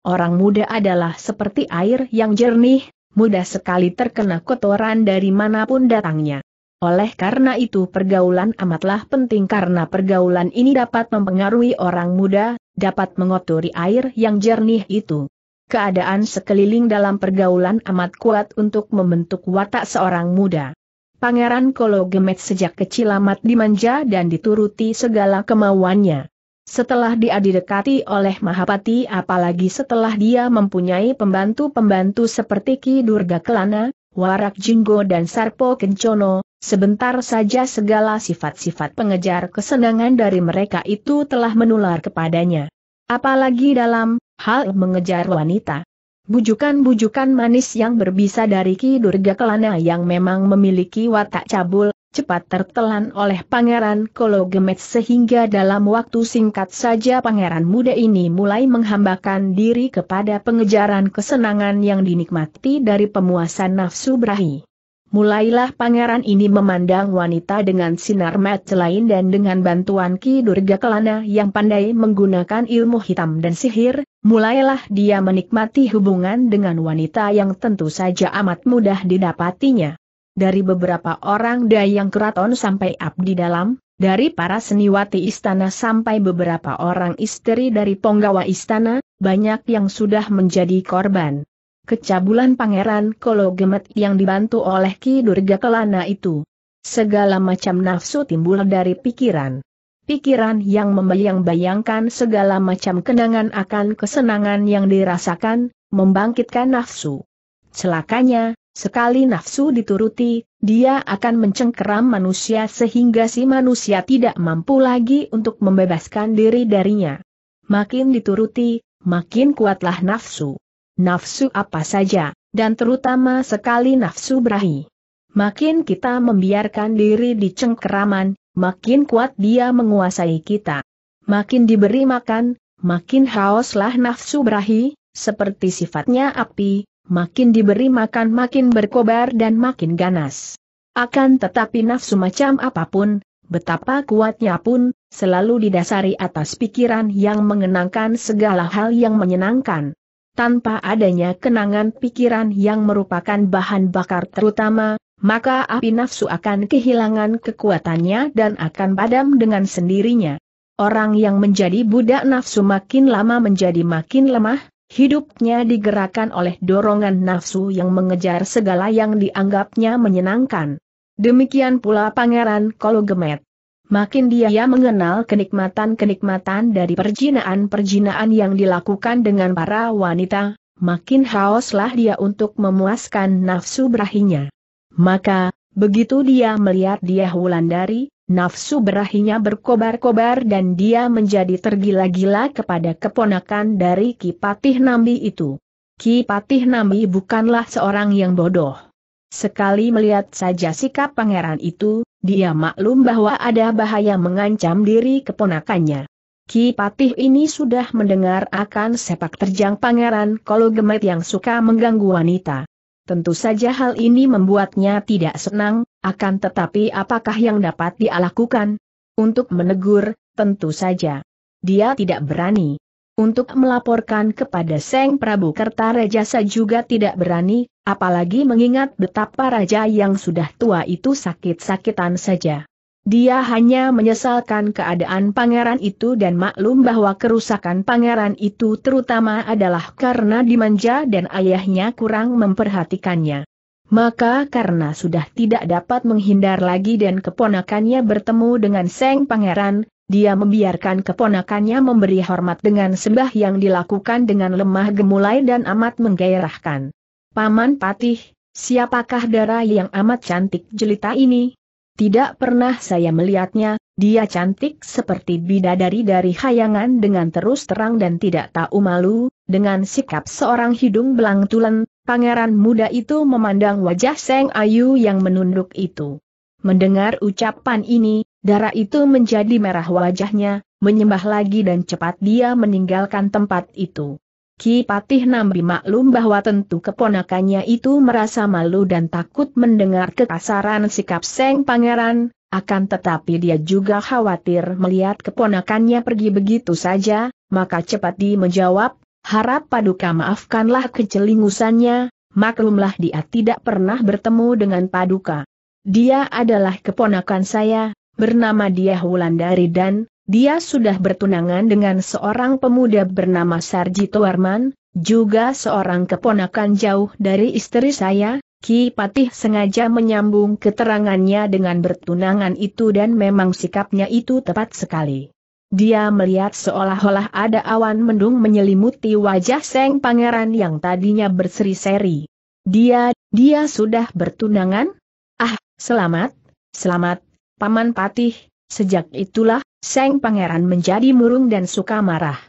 Orang muda adalah seperti air yang jernih, mudah sekali terkena kotoran dari manapun datangnya. Oleh karena itu pergaulan amatlah penting karena pergaulan ini dapat mempengaruhi orang muda, dapat mengotori air yang jernih itu. Keadaan sekeliling dalam pergaulan amat kuat untuk membentuk watak seorang muda. Pangeran Kolo Gemet sejak kecil amat dimanja dan dituruti segala kemauannya. Setelah dia didekati oleh Mahapati apalagi setelah dia mempunyai pembantu-pembantu seperti Ki Durga Kelana, Warak Jinggo dan Sarpo Kencono, sebentar saja segala sifat-sifat pengejar kesenangan dari mereka itu telah menular kepadanya. Apalagi dalam hal mengejar wanita. Bujukan-bujukan manis yang berbisa dari Ki Durga Kelana yang memang memiliki watak cabul, cepat tertelan oleh Pangeran Kolo sehingga dalam waktu singkat saja Pangeran muda ini mulai menghambakan diri kepada pengejaran kesenangan yang dinikmati dari pemuasan nafsu berahi. Mulailah pangeran ini memandang wanita dengan sinar mata lain dan dengan bantuan Ki Durga Kelana yang pandai menggunakan ilmu hitam dan sihir, mulailah dia menikmati hubungan dengan wanita yang tentu saja amat mudah didapatinya. Dari beberapa orang dayang keraton sampai abdi dalam, dari para seniwati istana sampai beberapa orang istri dari penggawa istana, banyak yang sudah menjadi korban kecabulan Pangeran Kolo Gemet yang dibantu oleh Ki Durga Kelana itu. Segala macam nafsu timbul dari pikiran. Pikiran yang membayang-bayangkan segala macam kenangan akan kesenangan yang dirasakan, membangkitkan nafsu. Celakanya, sekali nafsu dituruti, dia akan mencengkeram manusia sehingga si manusia tidak mampu lagi untuk membebaskan diri darinya. Makin dituruti, makin kuatlah nafsu nafsu apa saja, dan terutama sekali nafsu berahi. Makin kita membiarkan diri di cengkeraman, makin kuat dia menguasai kita. Makin diberi makan, makin haoslah nafsu berahi, seperti sifatnya api, makin diberi makan makin berkobar dan makin ganas. Akan tetapi nafsu macam apapun, betapa kuatnya pun, selalu didasari atas pikiran yang mengenangkan segala hal yang menyenangkan, tanpa adanya kenangan pikiran yang merupakan bahan bakar terutama, maka api nafsu akan kehilangan kekuatannya dan akan padam dengan sendirinya. Orang yang menjadi budak nafsu makin lama menjadi makin lemah, hidupnya digerakkan oleh dorongan nafsu yang mengejar segala yang dianggapnya menyenangkan. Demikian pula Pangeran Kologemet makin dia mengenal kenikmatan-kenikmatan dari perjinaan-perjinaan yang dilakukan dengan para wanita, makin hauslah dia untuk memuaskan nafsu berahinya. Maka, begitu dia melihat dia Wulandari, nafsu berahinya berkobar-kobar dan dia menjadi tergila-gila kepada keponakan dari Kipatih Nambi itu. Kipatih Nambi bukanlah seorang yang bodoh. Sekali melihat saja sikap pangeran itu, dia maklum bahwa ada bahaya mengancam diri keponakannya. Ki Patih ini sudah mendengar akan sepak terjang pangeran kalau gemet yang suka mengganggu wanita. Tentu saja hal ini membuatnya tidak senang, akan tetapi apakah yang dapat dia lakukan? Untuk menegur, tentu saja. Dia tidak berani untuk melaporkan kepada Seng Prabu Kertarajasa juga tidak berani, apalagi mengingat betapa raja yang sudah tua itu sakit-sakitan saja. Dia hanya menyesalkan keadaan pangeran itu dan maklum bahwa kerusakan pangeran itu terutama adalah karena dimanja dan ayahnya kurang memperhatikannya. Maka karena sudah tidak dapat menghindar lagi dan keponakannya bertemu dengan Seng Pangeran, dia membiarkan keponakannya memberi hormat dengan sembah yang dilakukan dengan lemah gemulai dan amat menggairahkan. Paman Patih, siapakah darah yang amat cantik jelita ini? Tidak pernah saya melihatnya, dia cantik seperti bidadari dari hayangan dengan terus terang dan tidak tahu malu, dengan sikap seorang hidung belang tulen, pangeran muda itu memandang wajah Seng Ayu yang menunduk itu. Mendengar ucapan ini, Darah itu menjadi merah wajahnya, menyembah lagi dan cepat dia meninggalkan tempat itu. Ki Patih Nambi maklum bahwa tentu keponakannya itu merasa malu dan takut mendengar kekasaran sikap Seng Pangeran, akan tetapi dia juga khawatir melihat keponakannya pergi begitu saja, maka cepat dia menjawab, harap Paduka maafkanlah kecelingusannya, maklumlah dia tidak pernah bertemu dengan Paduka. Dia adalah keponakan saya, bernama dia Wulandari dan, dia sudah bertunangan dengan seorang pemuda bernama Sarjito Warman, juga seorang keponakan jauh dari istri saya, Ki Patih sengaja menyambung keterangannya dengan bertunangan itu dan memang sikapnya itu tepat sekali. Dia melihat seolah-olah ada awan mendung menyelimuti wajah Seng Pangeran yang tadinya berseri-seri. Dia, dia sudah bertunangan? Ah, selamat, selamat, Paman Patih, sejak itulah, Seng Pangeran menjadi murung dan suka marah.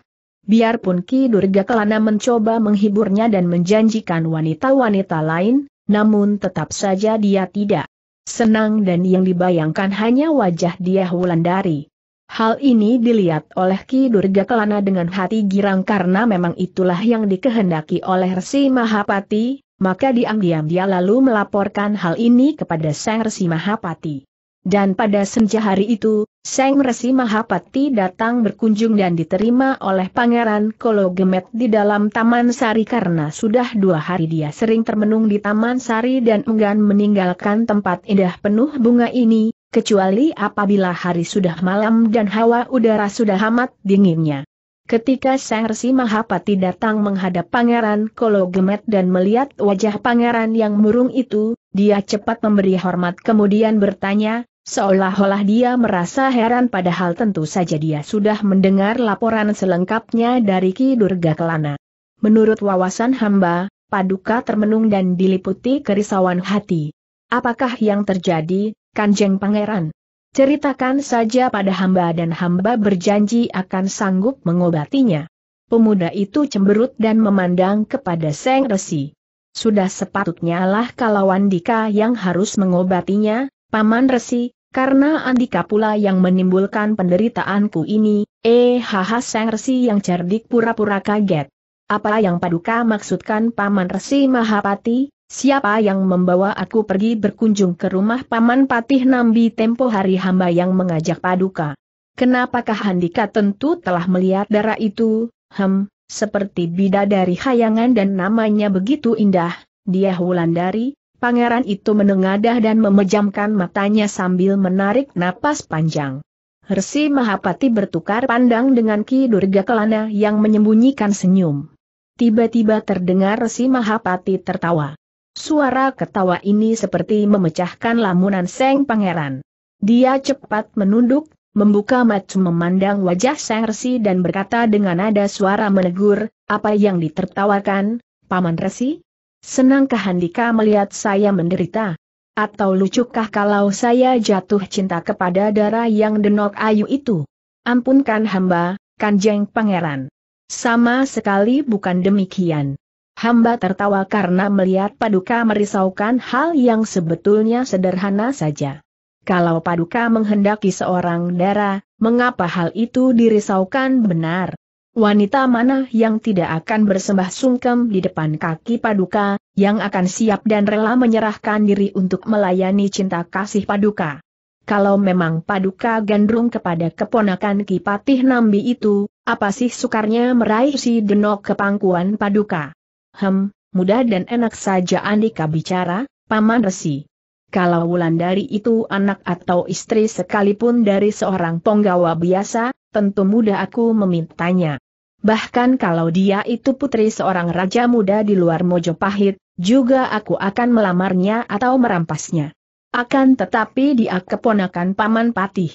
Biarpun Ki Durga Kelana mencoba menghiburnya dan menjanjikan wanita-wanita lain, namun tetap saja dia tidak senang dan yang dibayangkan hanya wajah dia Wulandari. Hal ini dilihat oleh Ki Durga Kelana dengan hati girang karena memang itulah yang dikehendaki oleh Resi Mahapati, maka diam-diam dia lalu melaporkan hal ini kepada Sang Resi Mahapati. Dan pada senja hari itu, Seng Resi Mahapati datang berkunjung dan diterima oleh Pangeran Kolo Gemet di dalam Taman Sari karena sudah dua hari dia sering termenung di Taman Sari dan enggan meninggalkan tempat indah penuh bunga ini, kecuali apabila hari sudah malam dan hawa udara sudah amat dinginnya. Ketika Seng Resi Mahapati datang menghadap Pangeran Kolo Gemet dan melihat wajah Pangeran yang murung itu, dia cepat memberi hormat kemudian bertanya, Seolah-olah dia merasa heran padahal tentu saja dia sudah mendengar laporan selengkapnya dari Ki Durga Kelana. Menurut wawasan hamba, Paduka termenung dan diliputi kerisauan hati. Apakah yang terjadi, Kanjeng Pangeran? Ceritakan saja pada hamba dan hamba berjanji akan sanggup mengobatinya. Pemuda itu cemberut dan memandang kepada Seng Resi. Sudah sepatutnya lah kalau Wandika yang harus mengobatinya, Paman Resi, karena Andika pula yang menimbulkan penderitaanku ini, eh haha sang Resi yang cerdik pura-pura kaget. Apa yang paduka maksudkan Paman Resi Mahapati, siapa yang membawa aku pergi berkunjung ke rumah Paman Patih Nambi tempo hari hamba yang mengajak paduka. Kenapakah Andika tentu telah melihat darah itu, hem, seperti bidadari hayangan dan namanya begitu indah, dia Wulandari, Pangeran itu menengadah dan memejamkan matanya sambil menarik napas panjang. Resi Mahapati bertukar pandang dengan Ki Durga Kelana yang menyembunyikan senyum. Tiba-tiba terdengar Resi Mahapati tertawa. Suara ketawa ini seperti memecahkan lamunan Seng Pangeran. Dia cepat menunduk, membuka mata memandang wajah Seng Resi dan berkata dengan nada suara menegur, apa yang ditertawakan, Paman Resi? Senangkah Handika melihat saya menderita? Atau lucukah kalau saya jatuh cinta kepada darah yang denok ayu itu? Ampunkan hamba, Kanjeng Pangeran. Sama sekali bukan demikian. Hamba tertawa karena melihat Paduka merisaukan hal yang sebetulnya sederhana saja. Kalau Paduka menghendaki seorang darah, mengapa hal itu dirisaukan benar? wanita mana yang tidak akan bersembah sungkem di depan kaki paduka, yang akan siap dan rela menyerahkan diri untuk melayani cinta kasih paduka. Kalau memang paduka gandrung kepada keponakan Kipatih Nambi itu, apa sih sukarnya meraih si denok kepangkuan paduka? Hem, mudah dan enak saja Andika bicara, Paman Resi. Kalau Wulandari itu anak atau istri sekalipun dari seorang penggawa biasa, tentu mudah aku memintanya. Bahkan kalau dia itu putri seorang raja muda di luar Mojopahit, juga aku akan melamarnya atau merampasnya. Akan tetapi dia keponakan Paman Patih.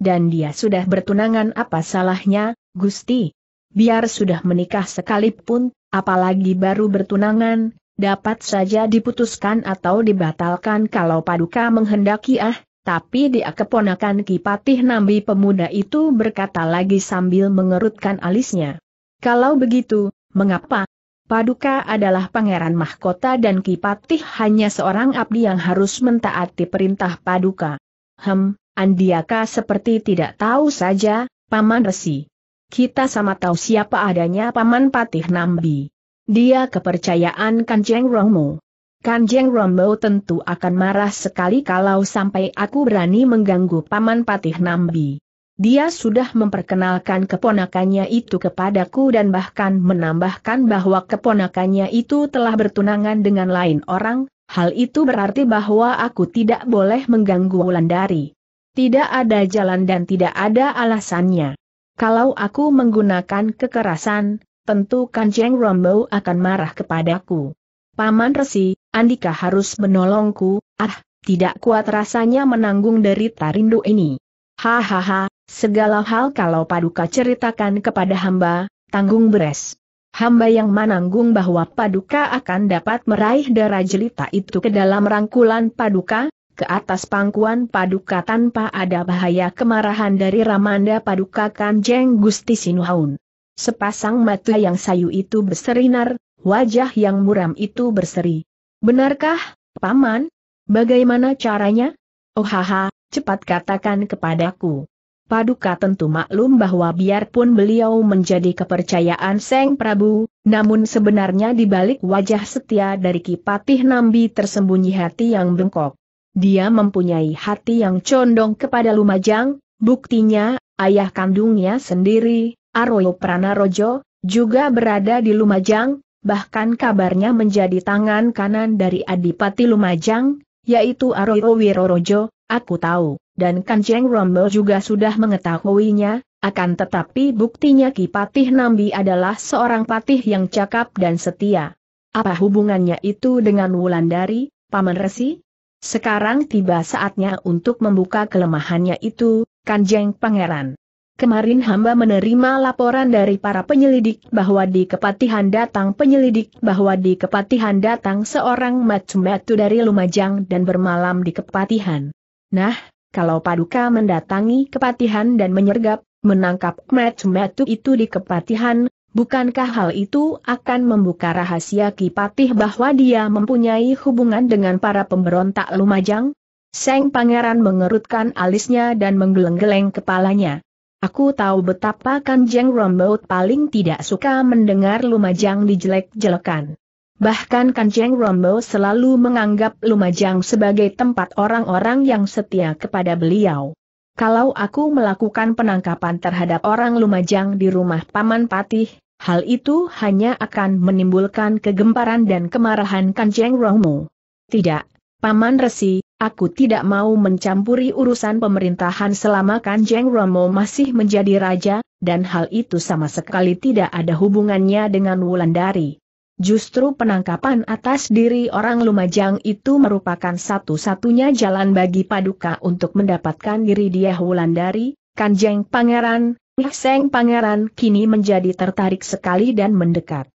Dan dia sudah bertunangan apa salahnya, Gusti? Biar sudah menikah sekalipun, apalagi baru bertunangan, dapat saja diputuskan atau dibatalkan kalau paduka menghendaki ah, tapi dia keponakan Kipatih Nambi pemuda itu berkata lagi sambil mengerutkan alisnya. Kalau begitu, mengapa? Paduka adalah pangeran mahkota dan Kipatih hanya seorang abdi yang harus mentaati perintah Paduka. Hem, Andiaka seperti tidak tahu saja, Paman Resi. Kita sama tahu siapa adanya Paman Patih Nambi. Dia kepercayaan Kanjeng Romo. Kanjeng Rombo tentu akan marah sekali kalau sampai aku berani mengganggu Paman Patih Nambi. Dia sudah memperkenalkan keponakannya itu kepadaku dan bahkan menambahkan bahwa keponakannya itu telah bertunangan dengan lain orang, hal itu berarti bahwa aku tidak boleh mengganggu Wulandari. Tidak ada jalan dan tidak ada alasannya. Kalau aku menggunakan kekerasan, tentu Kanjeng Rombo akan marah kepadaku. Paman Resi, Andika harus menolongku, ah, tidak kuat rasanya menanggung dari tarindu ini. Hahaha, segala hal kalau Paduka ceritakan kepada hamba, tanggung beres. Hamba yang menanggung bahwa Paduka akan dapat meraih darah jelita itu ke dalam rangkulan Paduka, ke atas pangkuan Paduka tanpa ada bahaya kemarahan dari Ramanda Paduka Kanjeng Gusti Sinuhaun. Sepasang mata yang sayu itu berserinar, Wajah yang muram itu berseri. Benarkah, Paman? Bagaimana caranya? Oh haha, cepat katakan kepadaku. Paduka tentu maklum bahwa biarpun beliau menjadi kepercayaan Seng Prabu, namun sebenarnya di balik wajah setia dari Kipatih Nambi tersembunyi hati yang bengkok. Dia mempunyai hati yang condong kepada Lumajang, buktinya, ayah kandungnya sendiri, Aroyo Pranarojo, juga berada di Lumajang, bahkan kabarnya menjadi tangan kanan dari Adipati Lumajang, yaitu Aroro Wirorojo, aku tahu, dan Kanjeng Rombo juga sudah mengetahuinya, akan tetapi buktinya Ki Patih Nambi adalah seorang patih yang cakap dan setia. Apa hubungannya itu dengan Wulandari, Paman Resi? Sekarang tiba saatnya untuk membuka kelemahannya itu, Kanjeng Pangeran. Kemarin hamba menerima laporan dari para penyelidik bahwa di Kepatihan datang penyelidik bahwa di Kepatihan datang seorang matu matu dari Lumajang dan bermalam di Kepatihan. Nah, kalau Paduka mendatangi Kepatihan dan menyergap, menangkap matu matu itu di Kepatihan, bukankah hal itu akan membuka rahasia Kipatih bahwa dia mempunyai hubungan dengan para pemberontak Lumajang? Seng Pangeran mengerutkan alisnya dan menggeleng-geleng kepalanya. Aku tahu betapa Kanjeng Rombout paling tidak suka mendengar Lumajang dijelek-jelekan. Bahkan Kanjeng Rombout selalu menganggap Lumajang sebagai tempat orang-orang yang setia kepada beliau. Kalau aku melakukan penangkapan terhadap orang Lumajang di rumah Paman Patih, hal itu hanya akan menimbulkan kegemparan dan kemarahan Kanjeng Romo. Tidak, Paman Resi, aku tidak mau mencampuri urusan pemerintahan selama Kanjeng Romo masih menjadi raja, dan hal itu sama sekali tidak ada hubungannya dengan Wulandari. Justru penangkapan atas diri orang Lumajang itu merupakan satu-satunya jalan bagi Paduka untuk mendapatkan diri dia Wulandari, Kanjeng Pangeran, Seng Pangeran kini menjadi tertarik sekali dan mendekat.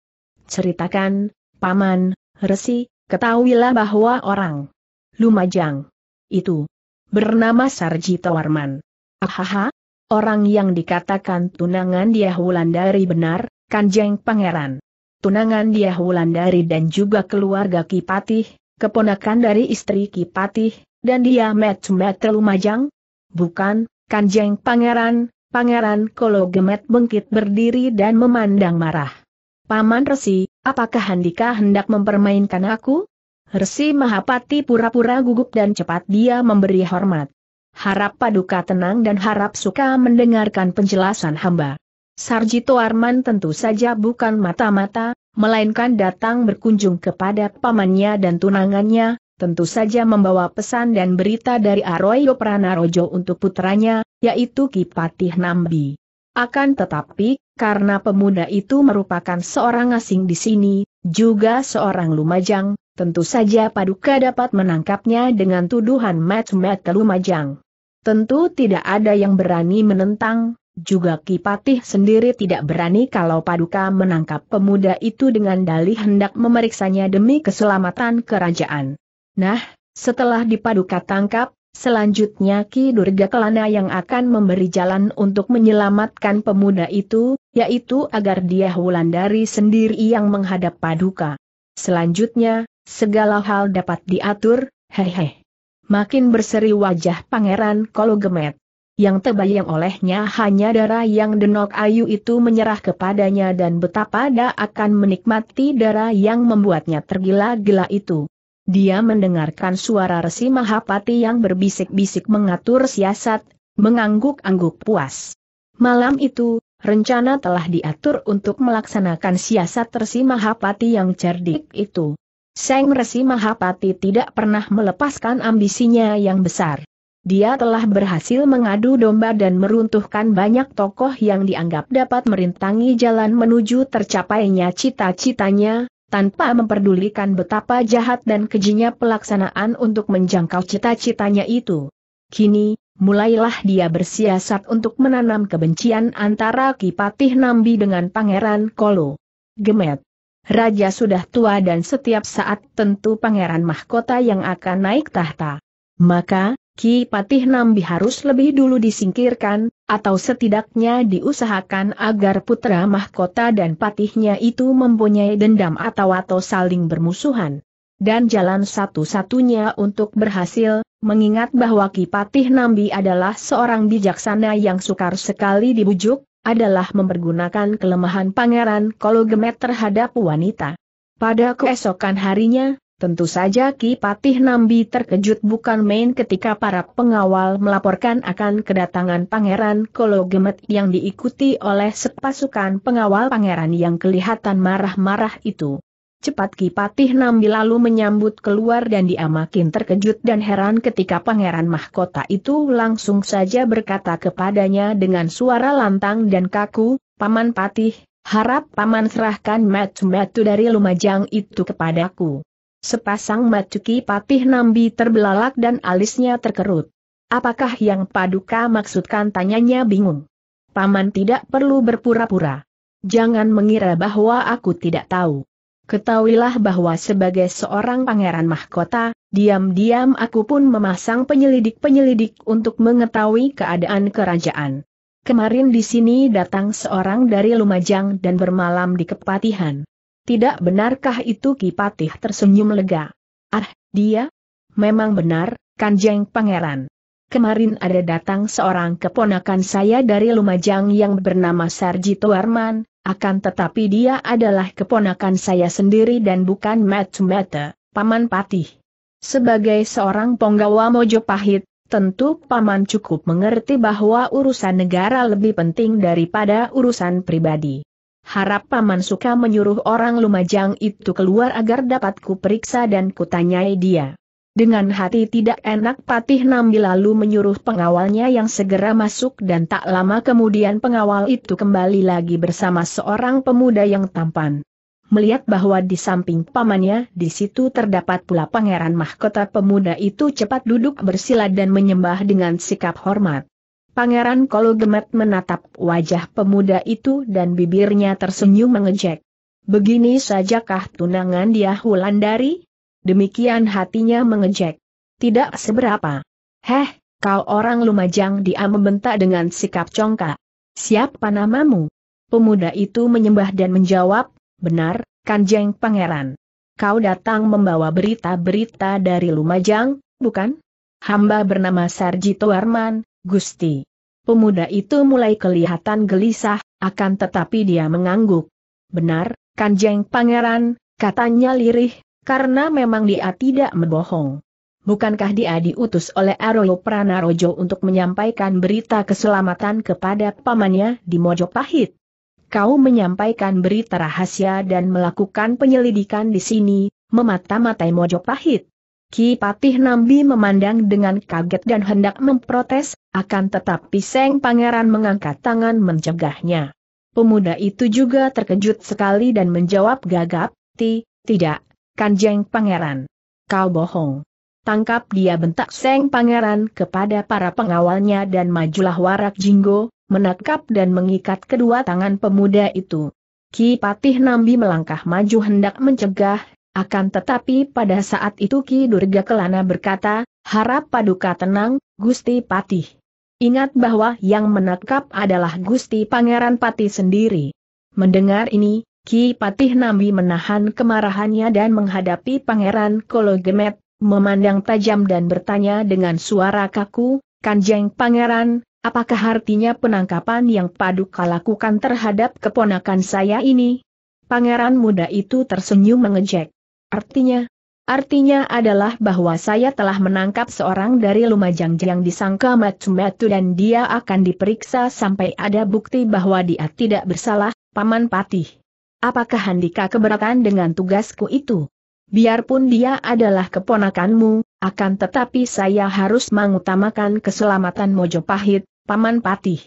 Ceritakan, Paman, Resi, ketahuilah bahwa orang Lumajang. Itu. Bernama Sarjito Warman. Ahaha, orang yang dikatakan tunangan dia Wulandari benar, Kanjeng Pangeran. Tunangan dia Wulandari dan juga keluarga Kipatih, keponakan dari istri Kipatih, dan dia met-met Lumajang? Bukan, Kanjeng Pangeran, Pangeran kalau Gemet bengkit berdiri dan memandang marah. Paman Resi, apakah Handika hendak mempermainkan aku? Resi Mahapati pura-pura gugup dan cepat dia memberi hormat. Harap paduka tenang dan harap suka mendengarkan penjelasan hamba. Sarjito Arman tentu saja bukan mata-mata, melainkan datang berkunjung kepada pamannya dan tunangannya, tentu saja membawa pesan dan berita dari Aroyo Pranarojo untuk putranya, yaitu Kipatih Nambi. Akan tetapi, karena pemuda itu merupakan seorang asing di sini, juga seorang lumajang, Tentu saja Paduka dapat menangkapnya dengan tuduhan mat mata lumajang. Tentu tidak ada yang berani menentang, juga Kipatih sendiri tidak berani kalau Paduka menangkap pemuda itu dengan dalih hendak memeriksanya demi keselamatan kerajaan. Nah, setelah dipaduka tangkap, selanjutnya Ki Durga Kelana yang akan memberi jalan untuk menyelamatkan pemuda itu, yaitu agar dia Wulandari sendiri yang menghadap Paduka. Selanjutnya, Segala hal dapat diatur, hehe. Makin berseri wajah pangeran kalau gemet. Yang terbayang olehnya hanya darah yang denok ayu itu menyerah kepadanya dan betapa dia akan menikmati darah yang membuatnya tergila-gila itu. Dia mendengarkan suara resi Mahapati yang berbisik-bisik mengatur siasat, mengangguk-angguk puas. Malam itu, rencana telah diatur untuk melaksanakan siasat resi Mahapati yang cerdik itu. Seng Resi Mahapati tidak pernah melepaskan ambisinya yang besar. Dia telah berhasil mengadu domba dan meruntuhkan banyak tokoh yang dianggap dapat merintangi jalan menuju tercapainya cita-citanya, tanpa memperdulikan betapa jahat dan kejinya pelaksanaan untuk menjangkau cita-citanya itu. Kini, mulailah dia bersiasat untuk menanam kebencian antara Kipatih Nambi dengan Pangeran Kolo. Gemet. Raja sudah tua dan setiap saat tentu pangeran mahkota yang akan naik tahta. Maka, Ki Patih Nambi harus lebih dulu disingkirkan, atau setidaknya diusahakan agar putra mahkota dan patihnya itu mempunyai dendam atau atau saling bermusuhan. Dan jalan satu-satunya untuk berhasil, mengingat bahwa Ki Patih Nambi adalah seorang bijaksana yang sukar sekali dibujuk, adalah mempergunakan kelemahan pangeran kalau gemet terhadap wanita. Pada keesokan harinya, tentu saja Ki Patih Nambi terkejut bukan main ketika para pengawal melaporkan akan kedatangan pangeran kalau gemet yang diikuti oleh sepasukan pengawal pangeran yang kelihatan marah-marah itu. Cepat Kipatih Nambi lalu menyambut keluar dan dia makin terkejut dan heran ketika pangeran mahkota itu langsung saja berkata kepadanya dengan suara lantang dan kaku, Paman Patih, harap Paman serahkan matu-matu dari Lumajang itu kepadaku. Sepasang matu Kipatih Nambi terbelalak dan alisnya terkerut. Apakah yang paduka maksudkan tanyanya bingung. Paman tidak perlu berpura-pura. Jangan mengira bahwa aku tidak tahu. Ketahuilah bahwa sebagai seorang pangeran mahkota, diam-diam aku pun memasang penyelidik-penyelidik untuk mengetahui keadaan kerajaan. Kemarin di sini datang seorang dari Lumajang dan bermalam di Kepatihan. Tidak benarkah itu Kipatih tersenyum lega? Ah, dia? Memang benar, Kanjeng Pangeran. Kemarin ada datang seorang keponakan saya dari Lumajang yang bernama Sarjito Arman, akan tetapi dia adalah keponakan saya sendiri dan bukan Matsumata, Paman Patih. Sebagai seorang penggawa Pahit, tentu Paman cukup mengerti bahwa urusan negara lebih penting daripada urusan pribadi. Harap Paman suka menyuruh orang Lumajang itu keluar agar dapat kuperiksa dan kutanyai dia. Dengan hati tidak enak Patih Nambi lalu menyuruh pengawalnya yang segera masuk dan tak lama kemudian pengawal itu kembali lagi bersama seorang pemuda yang tampan. Melihat bahwa di samping pamannya di situ terdapat pula pangeran mahkota pemuda itu cepat duduk bersila dan menyembah dengan sikap hormat. Pangeran Kolo Gemet menatap wajah pemuda itu dan bibirnya tersenyum mengejek. Begini sajakah tunangan dia Hulandari? demikian hatinya mengejek. Tidak seberapa. Heh, kau orang lumajang dia membentak dengan sikap congkak. Siapa namamu? Pemuda itu menyembah dan menjawab, benar, Kanjeng Pangeran. Kau datang membawa berita-berita dari Lumajang, bukan? Hamba bernama Sarjito Arman, Gusti. Pemuda itu mulai kelihatan gelisah, akan tetapi dia mengangguk. Benar, Kanjeng Pangeran, katanya lirih, karena memang dia tidak membohong. Bukankah dia diutus oleh Aroyo Pranarojo untuk menyampaikan berita keselamatan kepada pamannya di Mojopahit? Kau menyampaikan berita rahasia dan melakukan penyelidikan di sini, memata-matai Mojopahit. Ki Patih Nambi memandang dengan kaget dan hendak memprotes, akan tetapi Seng Pangeran mengangkat tangan mencegahnya. Pemuda itu juga terkejut sekali dan menjawab gagap, Ti, tidak, Kanjeng Pangeran. Kau bohong. Tangkap dia bentak Seng Pangeran kepada para pengawalnya dan majulah warak jinggo, menangkap dan mengikat kedua tangan pemuda itu. Ki Patih Nambi melangkah maju hendak mencegah, akan tetapi pada saat itu Ki Durga Kelana berkata, harap paduka tenang, Gusti Patih. Ingat bahwa yang menangkap adalah Gusti Pangeran Patih sendiri. Mendengar ini, Ki Patih Nambi menahan kemarahannya dan menghadapi Pangeran Kologemet, memandang tajam dan bertanya dengan suara kaku, Kanjeng Pangeran, apakah artinya penangkapan yang Paduka lakukan terhadap keponakan saya ini? Pangeran muda itu tersenyum mengejek. Artinya, Artinya adalah bahwa saya telah menangkap seorang dari Lumajang yang disangka matu-matu dan dia akan diperiksa sampai ada bukti bahwa dia tidak bersalah, Paman Patih apakah Handika keberatan dengan tugasku itu? Biarpun dia adalah keponakanmu, akan tetapi saya harus mengutamakan keselamatan Mojopahit, Paman Patih.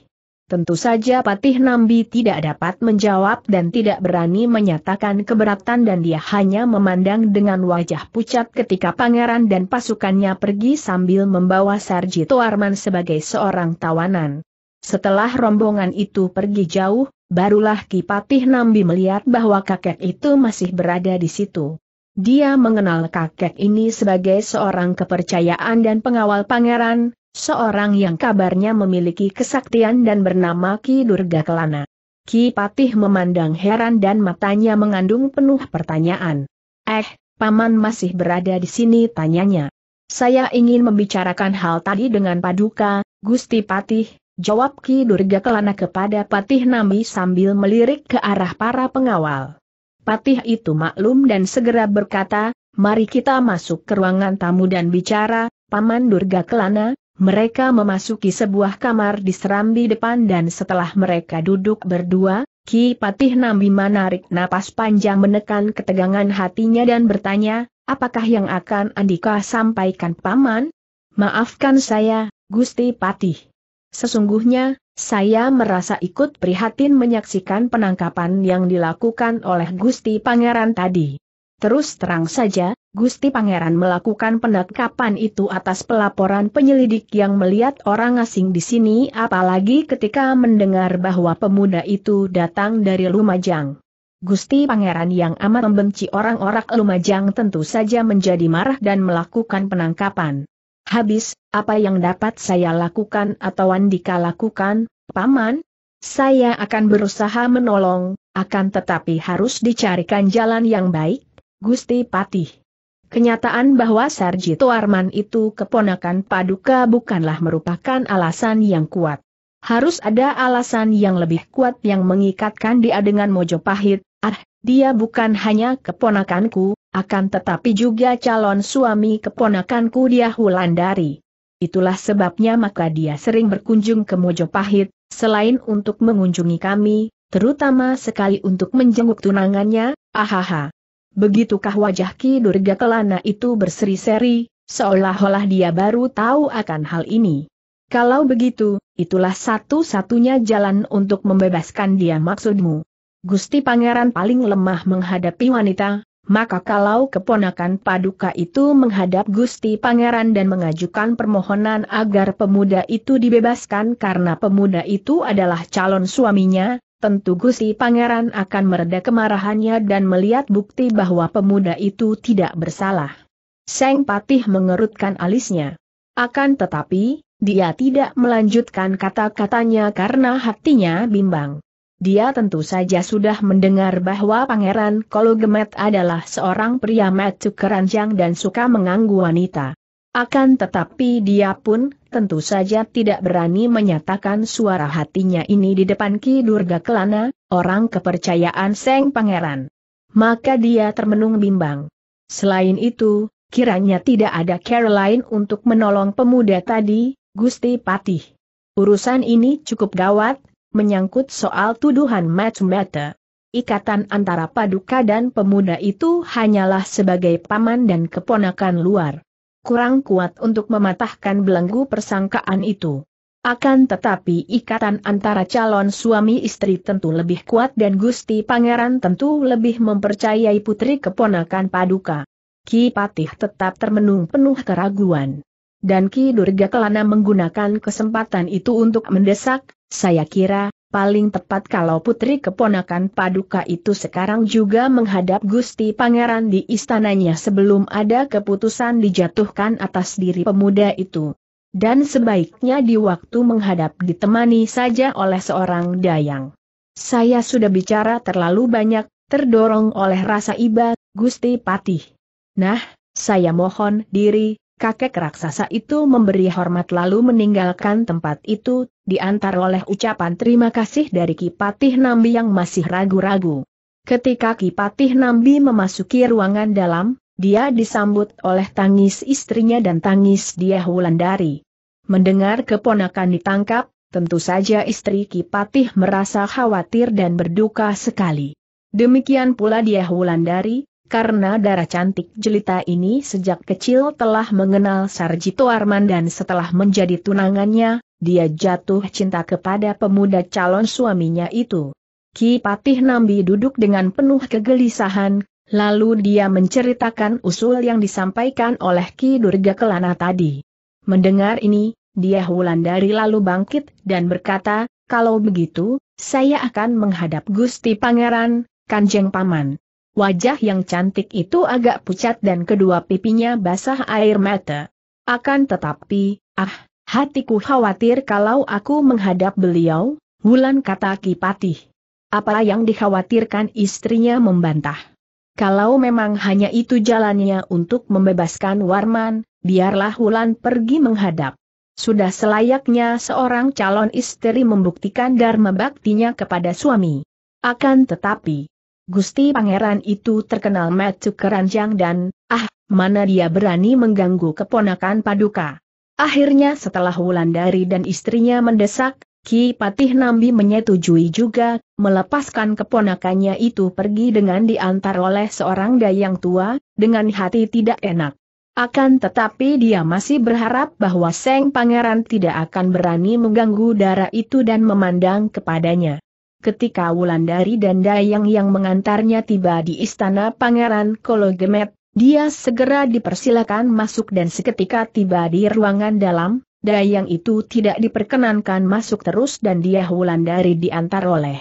Tentu saja Patih Nambi tidak dapat menjawab dan tidak berani menyatakan keberatan dan dia hanya memandang dengan wajah pucat ketika pangeran dan pasukannya pergi sambil membawa Sarjito Arman sebagai seorang tawanan. Setelah rombongan itu pergi jauh, barulah Kipatih Nambi melihat bahwa kakek itu masih berada di situ. Dia mengenal kakek ini sebagai seorang kepercayaan dan pengawal pangeran, seorang yang kabarnya memiliki kesaktian dan bernama Ki Durga Kelana. Ki Patih memandang heran dan matanya mengandung penuh pertanyaan. Eh, Paman masih berada di sini tanyanya. Saya ingin membicarakan hal tadi dengan Paduka, Gusti Patih, Jawab Ki Durga Kelana kepada Patih Nambi sambil melirik ke arah para pengawal. Patih itu maklum dan segera berkata, mari kita masuk ke ruangan tamu dan bicara, Paman Durga Kelana, mereka memasuki sebuah kamar di serambi depan dan setelah mereka duduk berdua, Ki Patih Nambi menarik napas panjang menekan ketegangan hatinya dan bertanya, apakah yang akan Andika sampaikan Paman? Maafkan saya, Gusti Patih. Sesungguhnya, saya merasa ikut prihatin menyaksikan penangkapan yang dilakukan oleh Gusti Pangeran tadi. Terus terang saja, Gusti Pangeran melakukan penangkapan itu atas pelaporan penyelidik yang melihat orang asing di sini apalagi ketika mendengar bahwa pemuda itu datang dari Lumajang. Gusti Pangeran yang amat membenci orang-orang Lumajang tentu saja menjadi marah dan melakukan penangkapan. Habis, apa yang dapat saya lakukan atau Andika lakukan, Paman? Saya akan berusaha menolong, akan tetapi harus dicarikan jalan yang baik, Gusti Patih. Kenyataan bahwa Sarjito Arman itu keponakan Paduka bukanlah merupakan alasan yang kuat. Harus ada alasan yang lebih kuat yang mengikatkan dia dengan Mojopahit, ah, dia bukan hanya keponakanku, akan tetapi juga calon suami keponakanku dia Hulandari. Itulah sebabnya maka dia sering berkunjung ke Mojopahit, selain untuk mengunjungi kami, terutama sekali untuk menjenguk tunangannya, ahaha. Begitukah wajah Ki Durga Kelana itu berseri-seri, seolah-olah dia baru tahu akan hal ini. Kalau begitu, itulah satu-satunya jalan untuk membebaskan dia maksudmu. Gusti Pangeran paling lemah menghadapi wanita, maka kalau keponakan paduka itu menghadap Gusti Pangeran dan mengajukan permohonan agar pemuda itu dibebaskan karena pemuda itu adalah calon suaminya, tentu Gusti Pangeran akan mereda kemarahannya dan melihat bukti bahwa pemuda itu tidak bersalah. Seng Patih mengerutkan alisnya. Akan tetapi, dia tidak melanjutkan kata-katanya karena hatinya bimbang. Dia tentu saja sudah mendengar bahwa Pangeran Kologemet adalah seorang pria metu keranjang dan suka mengganggu wanita. Akan tetapi dia pun, tentu saja tidak berani menyatakan suara hatinya ini di depan Ki Durga Kelana, orang kepercayaan Seng Pangeran. Maka dia termenung bimbang. Selain itu, kiranya tidak ada Caroline untuk menolong pemuda tadi, Gusti Patih. Urusan ini cukup gawat, menyangkut soal tuduhan match-mata. Ikatan antara paduka dan pemuda itu hanyalah sebagai paman dan keponakan luar. Kurang kuat untuk mematahkan belenggu persangkaan itu. Akan tetapi ikatan antara calon suami istri tentu lebih kuat dan Gusti Pangeran tentu lebih mempercayai putri keponakan Paduka. Ki Patih tetap termenung penuh keraguan dan Ki Durga Kelana menggunakan kesempatan itu untuk mendesak, saya kira, paling tepat kalau putri keponakan Paduka itu sekarang juga menghadap Gusti Pangeran di istananya sebelum ada keputusan dijatuhkan atas diri pemuda itu. Dan sebaiknya di waktu menghadap ditemani saja oleh seorang dayang. Saya sudah bicara terlalu banyak, terdorong oleh rasa iba, Gusti Patih. Nah, saya mohon diri, kakek raksasa itu memberi hormat lalu meninggalkan tempat itu, diantar oleh ucapan terima kasih dari Kipatih Nambi yang masih ragu-ragu. Ketika Kipatih Nambi memasuki ruangan dalam, dia disambut oleh tangis istrinya dan tangis dia Wulandari. Mendengar keponakan ditangkap, tentu saja istri Kipatih merasa khawatir dan berduka sekali. Demikian pula dia Wulandari, karena darah cantik jelita ini sejak kecil telah mengenal Sarjito Arman dan setelah menjadi tunangannya, dia jatuh cinta kepada pemuda calon suaminya itu. Ki Patih Nambi duduk dengan penuh kegelisahan, lalu dia menceritakan usul yang disampaikan oleh Ki Durga Kelana tadi. Mendengar ini, dia Wulandari lalu bangkit dan berkata, kalau begitu, saya akan menghadap Gusti Pangeran, Kanjeng Paman. Wajah yang cantik itu agak pucat dan kedua pipinya basah air mata. Akan tetapi, ah, hatiku khawatir kalau aku menghadap beliau, Wulan kata Kipatih. Apa yang dikhawatirkan istrinya membantah. Kalau memang hanya itu jalannya untuk membebaskan Warman, biarlah Wulan pergi menghadap. Sudah selayaknya seorang calon istri membuktikan dharma baktinya kepada suami. Akan tetapi, Gusti Pangeran itu terkenal macu keranjang dan, ah, mana dia berani mengganggu keponakan paduka. Akhirnya setelah Wulandari dan istrinya mendesak, Ki Patih Nambi menyetujui juga, melepaskan keponakannya itu pergi dengan diantar oleh seorang dayang tua, dengan hati tidak enak. Akan tetapi dia masih berharap bahwa Seng Pangeran tidak akan berani mengganggu darah itu dan memandang kepadanya ketika Wulandari dan Dayang yang mengantarnya tiba di istana Pangeran Kologemet, dia segera dipersilakan masuk dan seketika tiba di ruangan dalam, Dayang itu tidak diperkenankan masuk terus dan dia Wulandari diantar oleh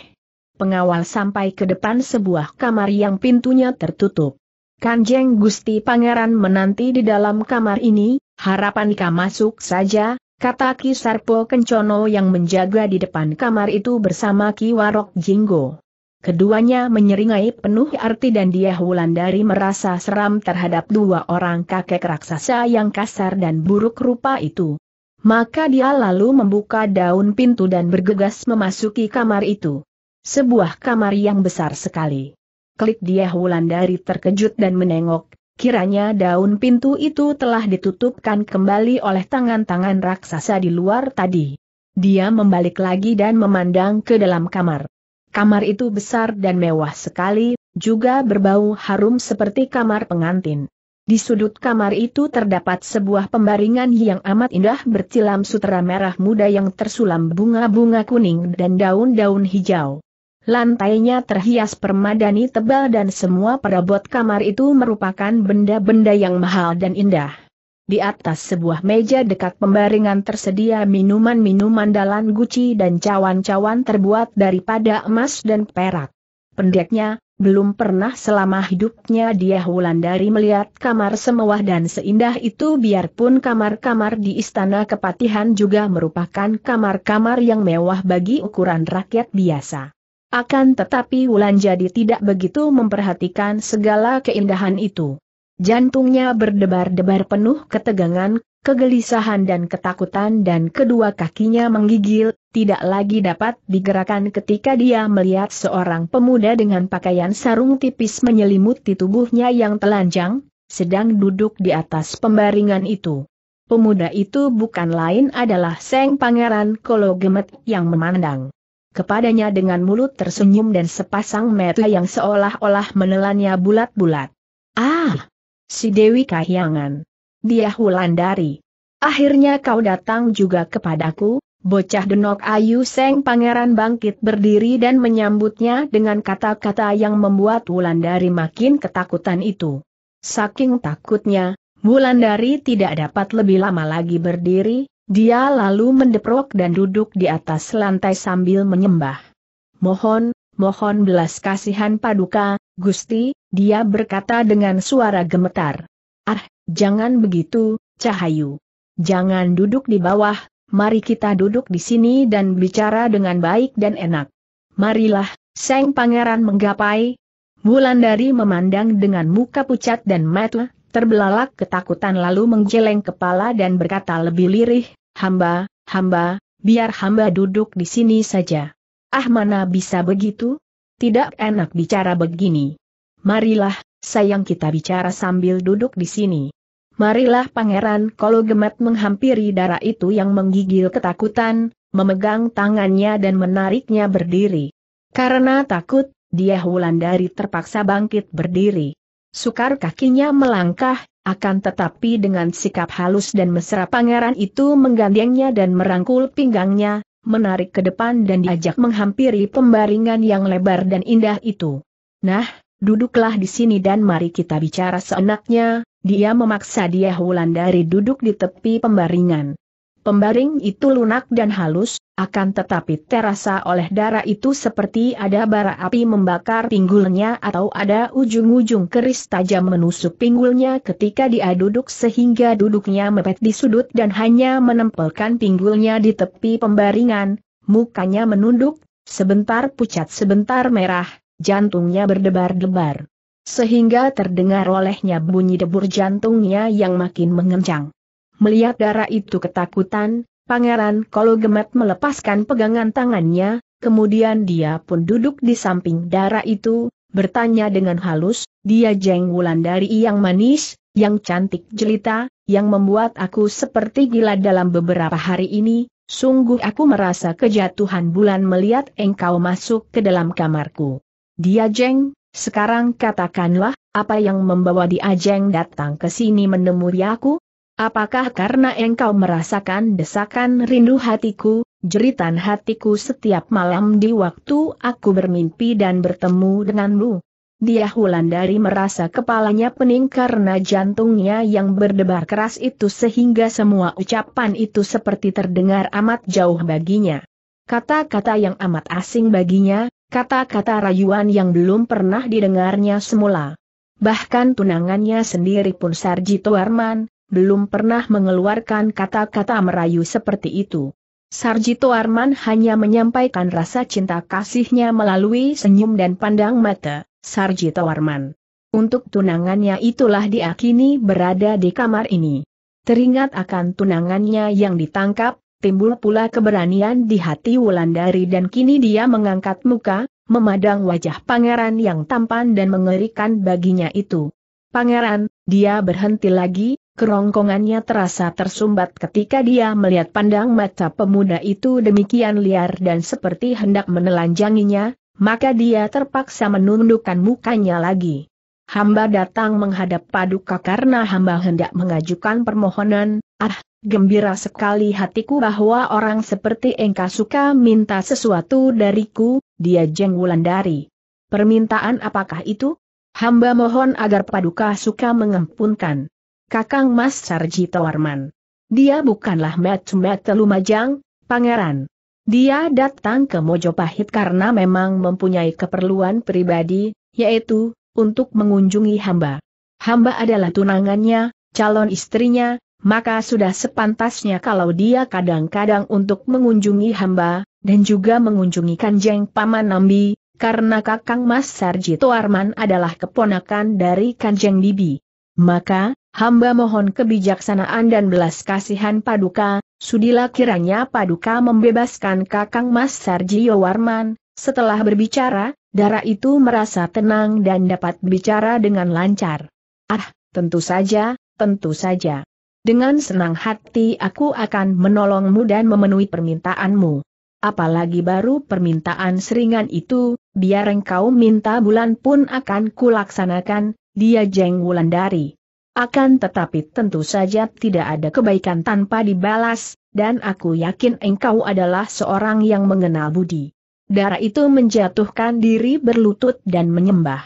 pengawal sampai ke depan sebuah kamar yang pintunya tertutup. Kanjeng Gusti Pangeran menanti di dalam kamar ini, harapan Ika masuk saja, Kata Ki Sarpo Kencono yang menjaga di depan kamar itu bersama Ki Warok Jinggo. Keduanya menyeringai penuh arti dan dia Wulandari merasa seram terhadap dua orang kakek raksasa yang kasar dan buruk rupa itu. Maka dia lalu membuka daun pintu dan bergegas memasuki kamar itu. Sebuah kamar yang besar sekali. Klik dia Wulandari terkejut dan menengok, Kiranya daun pintu itu telah ditutupkan kembali oleh tangan-tangan raksasa di luar tadi. Dia membalik lagi dan memandang ke dalam kamar. Kamar itu besar dan mewah sekali, juga berbau harum seperti kamar pengantin. Di sudut kamar itu terdapat sebuah pembaringan yang amat indah bercilam sutera merah muda yang tersulam bunga-bunga kuning dan daun-daun hijau. Lantainya terhias permadani tebal dan semua perabot kamar itu merupakan benda-benda yang mahal dan indah. Di atas sebuah meja dekat pembaringan tersedia minuman-minuman dalan guci dan cawan-cawan terbuat daripada emas dan perak. Pendeknya, belum pernah selama hidupnya dia Wulandari melihat kamar semewah dan seindah itu biarpun kamar-kamar di istana kepatihan juga merupakan kamar-kamar yang mewah bagi ukuran rakyat biasa. Akan tetapi Wulan jadi tidak begitu memperhatikan segala keindahan itu. Jantungnya berdebar-debar penuh ketegangan, kegelisahan dan ketakutan dan kedua kakinya menggigil, tidak lagi dapat digerakkan ketika dia melihat seorang pemuda dengan pakaian sarung tipis menyelimuti tubuhnya yang telanjang, sedang duduk di atas pembaringan itu. Pemuda itu bukan lain adalah Seng Pangeran Kolo Gemet yang memandang kepadanya dengan mulut tersenyum dan sepasang mata yang seolah-olah menelannya bulat-bulat. Ah! Si Dewi Kahyangan. Dia Wulandari. Akhirnya kau datang juga kepadaku, bocah denok Ayu Seng Pangeran bangkit berdiri dan menyambutnya dengan kata-kata yang membuat Wulandari makin ketakutan itu. Saking takutnya, Wulandari tidak dapat lebih lama lagi berdiri, dia lalu mendeprok dan duduk di atas lantai sambil menyembah. Mohon, mohon belas kasihan paduka, Gusti, dia berkata dengan suara gemetar. Ah, jangan begitu, Cahayu. Jangan duduk di bawah, mari kita duduk di sini dan bicara dengan baik dan enak. Marilah, Seng Pangeran menggapai. Wulandari memandang dengan muka pucat dan mata terbelalak ketakutan lalu menggeleng kepala dan berkata lebih lirih, hamba, hamba, biar hamba duduk di sini saja. Ah mana bisa begitu? Tidak enak bicara begini. Marilah, sayang kita bicara sambil duduk di sini. Marilah pangeran kalau gemet menghampiri darah itu yang menggigil ketakutan, memegang tangannya dan menariknya berdiri. Karena takut, dia Wulandari terpaksa bangkit berdiri. Sukar kakinya melangkah, akan tetapi dengan sikap halus dan mesra pangeran itu menggandengnya dan merangkul pinggangnya, menarik ke depan dan diajak menghampiri pembaringan yang lebar dan indah itu. Nah, duduklah di sini dan mari kita bicara seenaknya, dia memaksa dia Wulandari duduk di tepi pembaringan. Pembaring itu lunak dan halus, akan tetapi terasa oleh darah itu seperti ada bara api membakar pinggulnya atau ada ujung-ujung keris tajam menusuk pinggulnya ketika dia duduk sehingga duduknya mepet di sudut dan hanya menempelkan pinggulnya di tepi pembaringan, mukanya menunduk, sebentar pucat sebentar merah, jantungnya berdebar-debar. Sehingga terdengar olehnya bunyi debur jantungnya yang makin mengencang. Melihat darah itu ketakutan, Pangeran Kolo Gemet melepaskan pegangan tangannya, kemudian dia pun duduk di samping darah itu, bertanya dengan halus, dia Jeng Wulandari yang manis, yang cantik jelita, yang membuat aku seperti gila dalam beberapa hari ini, sungguh aku merasa kejatuhan bulan melihat engkau masuk ke dalam kamarku. Dia Jeng, sekarang katakanlah, apa yang membawa dia Jeng datang ke sini menemui aku? Apakah karena engkau merasakan desakan rindu hatiku, jeritan hatiku setiap malam di waktu aku bermimpi dan bertemu denganmu? Dia Hulandari merasa kepalanya pening karena jantungnya yang berdebar keras itu sehingga semua ucapan itu seperti terdengar amat jauh baginya. Kata-kata yang amat asing baginya, kata-kata rayuan yang belum pernah didengarnya semula. Bahkan tunangannya sendiri pun Sarjito Arman, belum pernah mengeluarkan kata-kata merayu seperti itu. Sarjito Arman hanya menyampaikan rasa cinta kasihnya melalui senyum dan pandang mata, Sarjito Arman. Untuk tunangannya itulah diakini berada di kamar ini. Teringat akan tunangannya yang ditangkap, timbul pula keberanian di hati Wulandari dan kini dia mengangkat muka, memandang wajah pangeran yang tampan dan mengerikan baginya itu. Pangeran, dia berhenti lagi, kerongkongannya terasa tersumbat ketika dia melihat pandang mata pemuda itu demikian liar dan seperti hendak menelanjanginya, maka dia terpaksa menundukkan mukanya lagi. Hamba datang menghadap paduka karena hamba hendak mengajukan permohonan, ah, gembira sekali hatiku bahwa orang seperti engkau suka minta sesuatu dariku, dia jeng dari. Permintaan apakah itu? Hamba mohon agar paduka suka mengempunkan. Kakang Mas Sarjito Arman. Dia bukanlah met-met Lumajang, pangeran. Dia datang ke Mojopahit karena memang mempunyai keperluan pribadi, yaitu, untuk mengunjungi hamba. Hamba adalah tunangannya, calon istrinya, maka sudah sepantasnya kalau dia kadang-kadang untuk mengunjungi hamba, dan juga mengunjungi Kanjeng Paman Nambi, karena Kakang Mas Sarjito Arman adalah keponakan dari Kanjeng Bibi. Maka, Hamba mohon kebijaksanaan dan belas kasihan Paduka, sudilah kiranya Paduka membebaskan Kakang Mas Sarjio Warman, setelah berbicara, darah itu merasa tenang dan dapat bicara dengan lancar. Ah, tentu saja, tentu saja. Dengan senang hati aku akan menolongmu dan memenuhi permintaanmu. Apalagi baru permintaan seringan itu, biar engkau minta bulan pun akan kulaksanakan, dia jeng Wulandari. Akan tetapi tentu saja tidak ada kebaikan tanpa dibalas, dan aku yakin engkau adalah seorang yang mengenal budi. Darah itu menjatuhkan diri berlutut dan menyembah.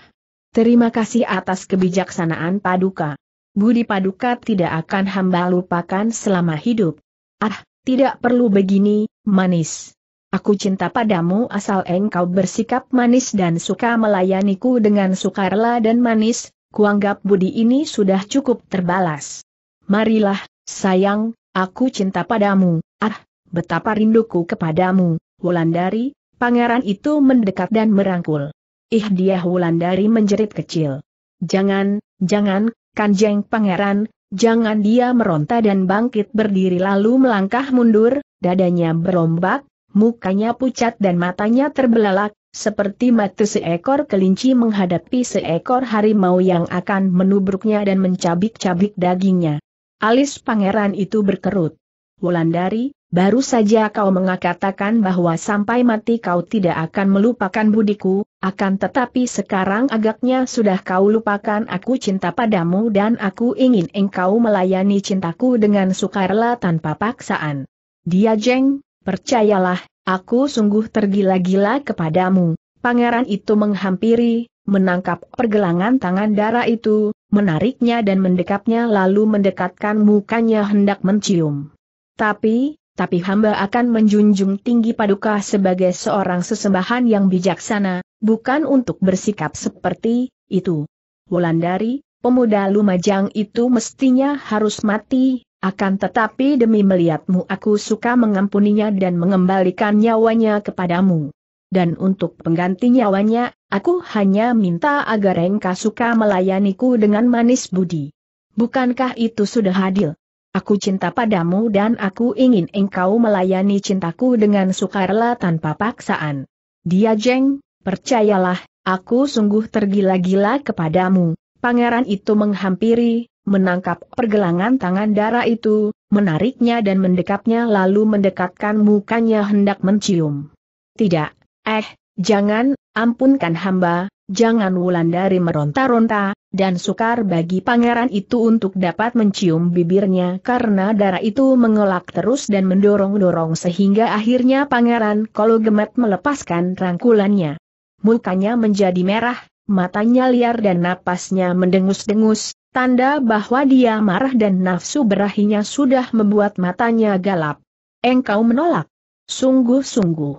Terima kasih atas kebijaksanaan Paduka. Budi Paduka tidak akan hamba lupakan selama hidup. Ah, tidak perlu begini, manis. Aku cinta padamu asal engkau bersikap manis dan suka melayaniku dengan sukarela dan manis, kuanggap budi ini sudah cukup terbalas. Marilah, sayang, aku cinta padamu, ah, betapa rinduku kepadamu, Wulandari, pangeran itu mendekat dan merangkul. Ih dia Wulandari menjerit kecil. Jangan, jangan, kanjeng pangeran, jangan dia meronta dan bangkit berdiri lalu melangkah mundur, dadanya berombak, mukanya pucat dan matanya terbelalak, seperti mati seekor kelinci menghadapi seekor harimau yang akan menubruknya dan mencabik-cabik dagingnya. Alis pangeran itu berkerut. Wulandari, baru saja kau mengatakan bahwa sampai mati kau tidak akan melupakan budiku, akan tetapi sekarang agaknya sudah kau lupakan aku cinta padamu dan aku ingin engkau melayani cintaku dengan sukarela tanpa paksaan. Dia jeng, percayalah, Aku sungguh tergila-gila kepadamu. Pangeran itu menghampiri, menangkap pergelangan tangan darah itu, menariknya dan mendekapnya lalu mendekatkan mukanya hendak mencium. Tapi, tapi hamba akan menjunjung tinggi paduka sebagai seorang sesembahan yang bijaksana, bukan untuk bersikap seperti itu. Wulandari, pemuda Lumajang itu mestinya harus mati, akan tetapi demi melihatmu aku suka mengampuninya dan mengembalikan nyawanya kepadamu. Dan untuk pengganti nyawanya, aku hanya minta agar engkau suka melayaniku dengan manis budi. Bukankah itu sudah adil? Aku cinta padamu dan aku ingin engkau melayani cintaku dengan sukarela tanpa paksaan. Dia jeng, percayalah, aku sungguh tergila-gila kepadamu. Pangeran itu menghampiri, menangkap pergelangan tangan darah itu, menariknya dan mendekapnya lalu mendekatkan mukanya hendak mencium. Tidak, eh, jangan, ampunkan hamba, jangan Wulan Dari meronta-ronta, dan sukar bagi pangeran itu untuk dapat mencium bibirnya karena darah itu mengelak terus dan mendorong-dorong sehingga akhirnya pangeran kalau gemet melepaskan rangkulannya. Mukanya menjadi merah, matanya liar dan napasnya mendengus-dengus, Tanda bahwa dia marah dan nafsu berahinya sudah membuat matanya galap. Engkau menolak. Sungguh-sungguh.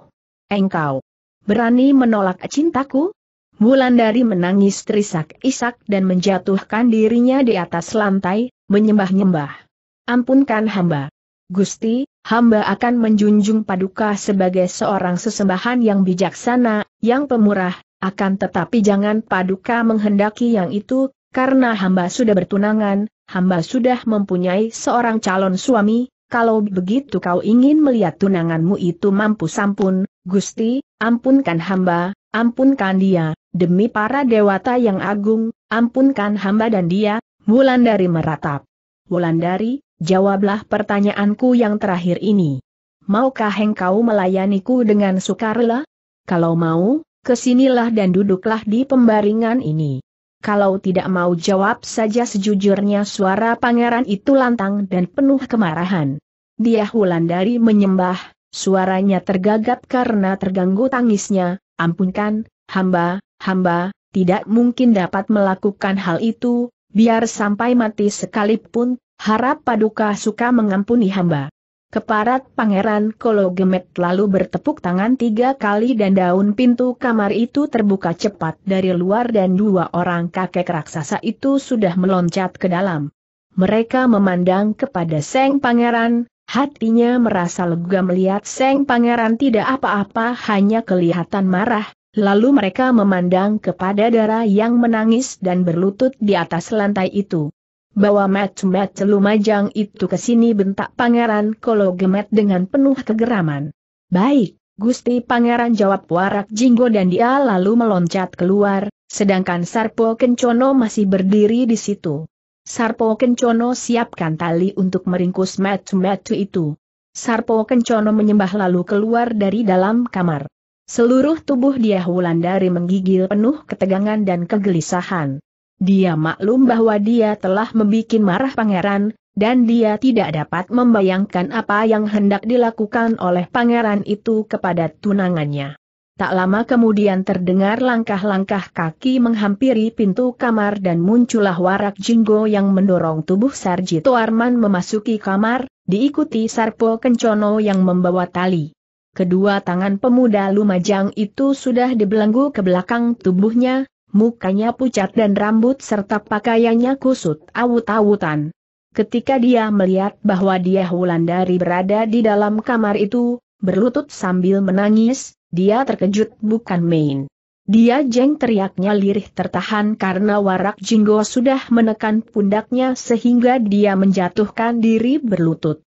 Engkau. Berani menolak cintaku? Wulandari menangis terisak-isak dan menjatuhkan dirinya di atas lantai, menyembah-nyembah. Ampunkan hamba. Gusti, hamba akan menjunjung paduka sebagai seorang sesembahan yang bijaksana, yang pemurah, akan tetapi jangan paduka menghendaki yang itu, karena hamba sudah bertunangan, hamba sudah mempunyai seorang calon suami, kalau begitu kau ingin melihat tunanganmu itu mampu sampun, Gusti, ampunkan hamba, ampunkan dia, demi para dewata yang agung, ampunkan hamba dan dia, Wulandari meratap. Wulandari, jawablah pertanyaanku yang terakhir ini. Maukah engkau melayaniku dengan sukarela? Kalau mau, kesinilah dan duduklah di pembaringan ini kalau tidak mau jawab saja sejujurnya suara pangeran itu lantang dan penuh kemarahan. Dia Hulandari menyembah, suaranya tergagap karena terganggu tangisnya, ampunkan, hamba, hamba, tidak mungkin dapat melakukan hal itu, biar sampai mati sekalipun, harap paduka suka mengampuni hamba. Keparat Pangeran Kolo Gemet lalu bertepuk tangan tiga kali dan daun pintu kamar itu terbuka cepat dari luar dan dua orang kakek raksasa itu sudah meloncat ke dalam. Mereka memandang kepada Seng Pangeran, hatinya merasa lega melihat Seng Pangeran tidak apa-apa hanya kelihatan marah, lalu mereka memandang kepada darah yang menangis dan berlutut di atas lantai itu bawa mat-mat lumajang itu ke sini bentak pangeran Kolo Gemet dengan penuh kegeraman. Baik, Gusti Pangeran jawab warak jinggo dan dia lalu meloncat keluar, sedangkan Sarpo Kencono masih berdiri di situ. Sarpo Kencono siapkan tali untuk meringkus metu mat itu. Sarpo Kencono menyembah lalu keluar dari dalam kamar. Seluruh tubuh dia Wulandari menggigil penuh ketegangan dan kegelisahan. Dia maklum bahwa dia telah membuat marah pangeran, dan dia tidak dapat membayangkan apa yang hendak dilakukan oleh pangeran itu kepada tunangannya. Tak lama kemudian terdengar langkah-langkah kaki menghampiri pintu kamar dan muncullah warak jinggo yang mendorong tubuh Sarjito Arman memasuki kamar, diikuti Sarpo Kencono yang membawa tali. Kedua tangan pemuda Lumajang itu sudah dibelenggu ke belakang tubuhnya, Mukanya pucat dan rambut serta pakaiannya kusut awut-awutan. Ketika dia melihat bahwa dia Wulandari berada di dalam kamar itu, berlutut sambil menangis, dia terkejut bukan main. Dia jeng teriaknya lirih tertahan karena warak jinggo sudah menekan pundaknya sehingga dia menjatuhkan diri berlutut.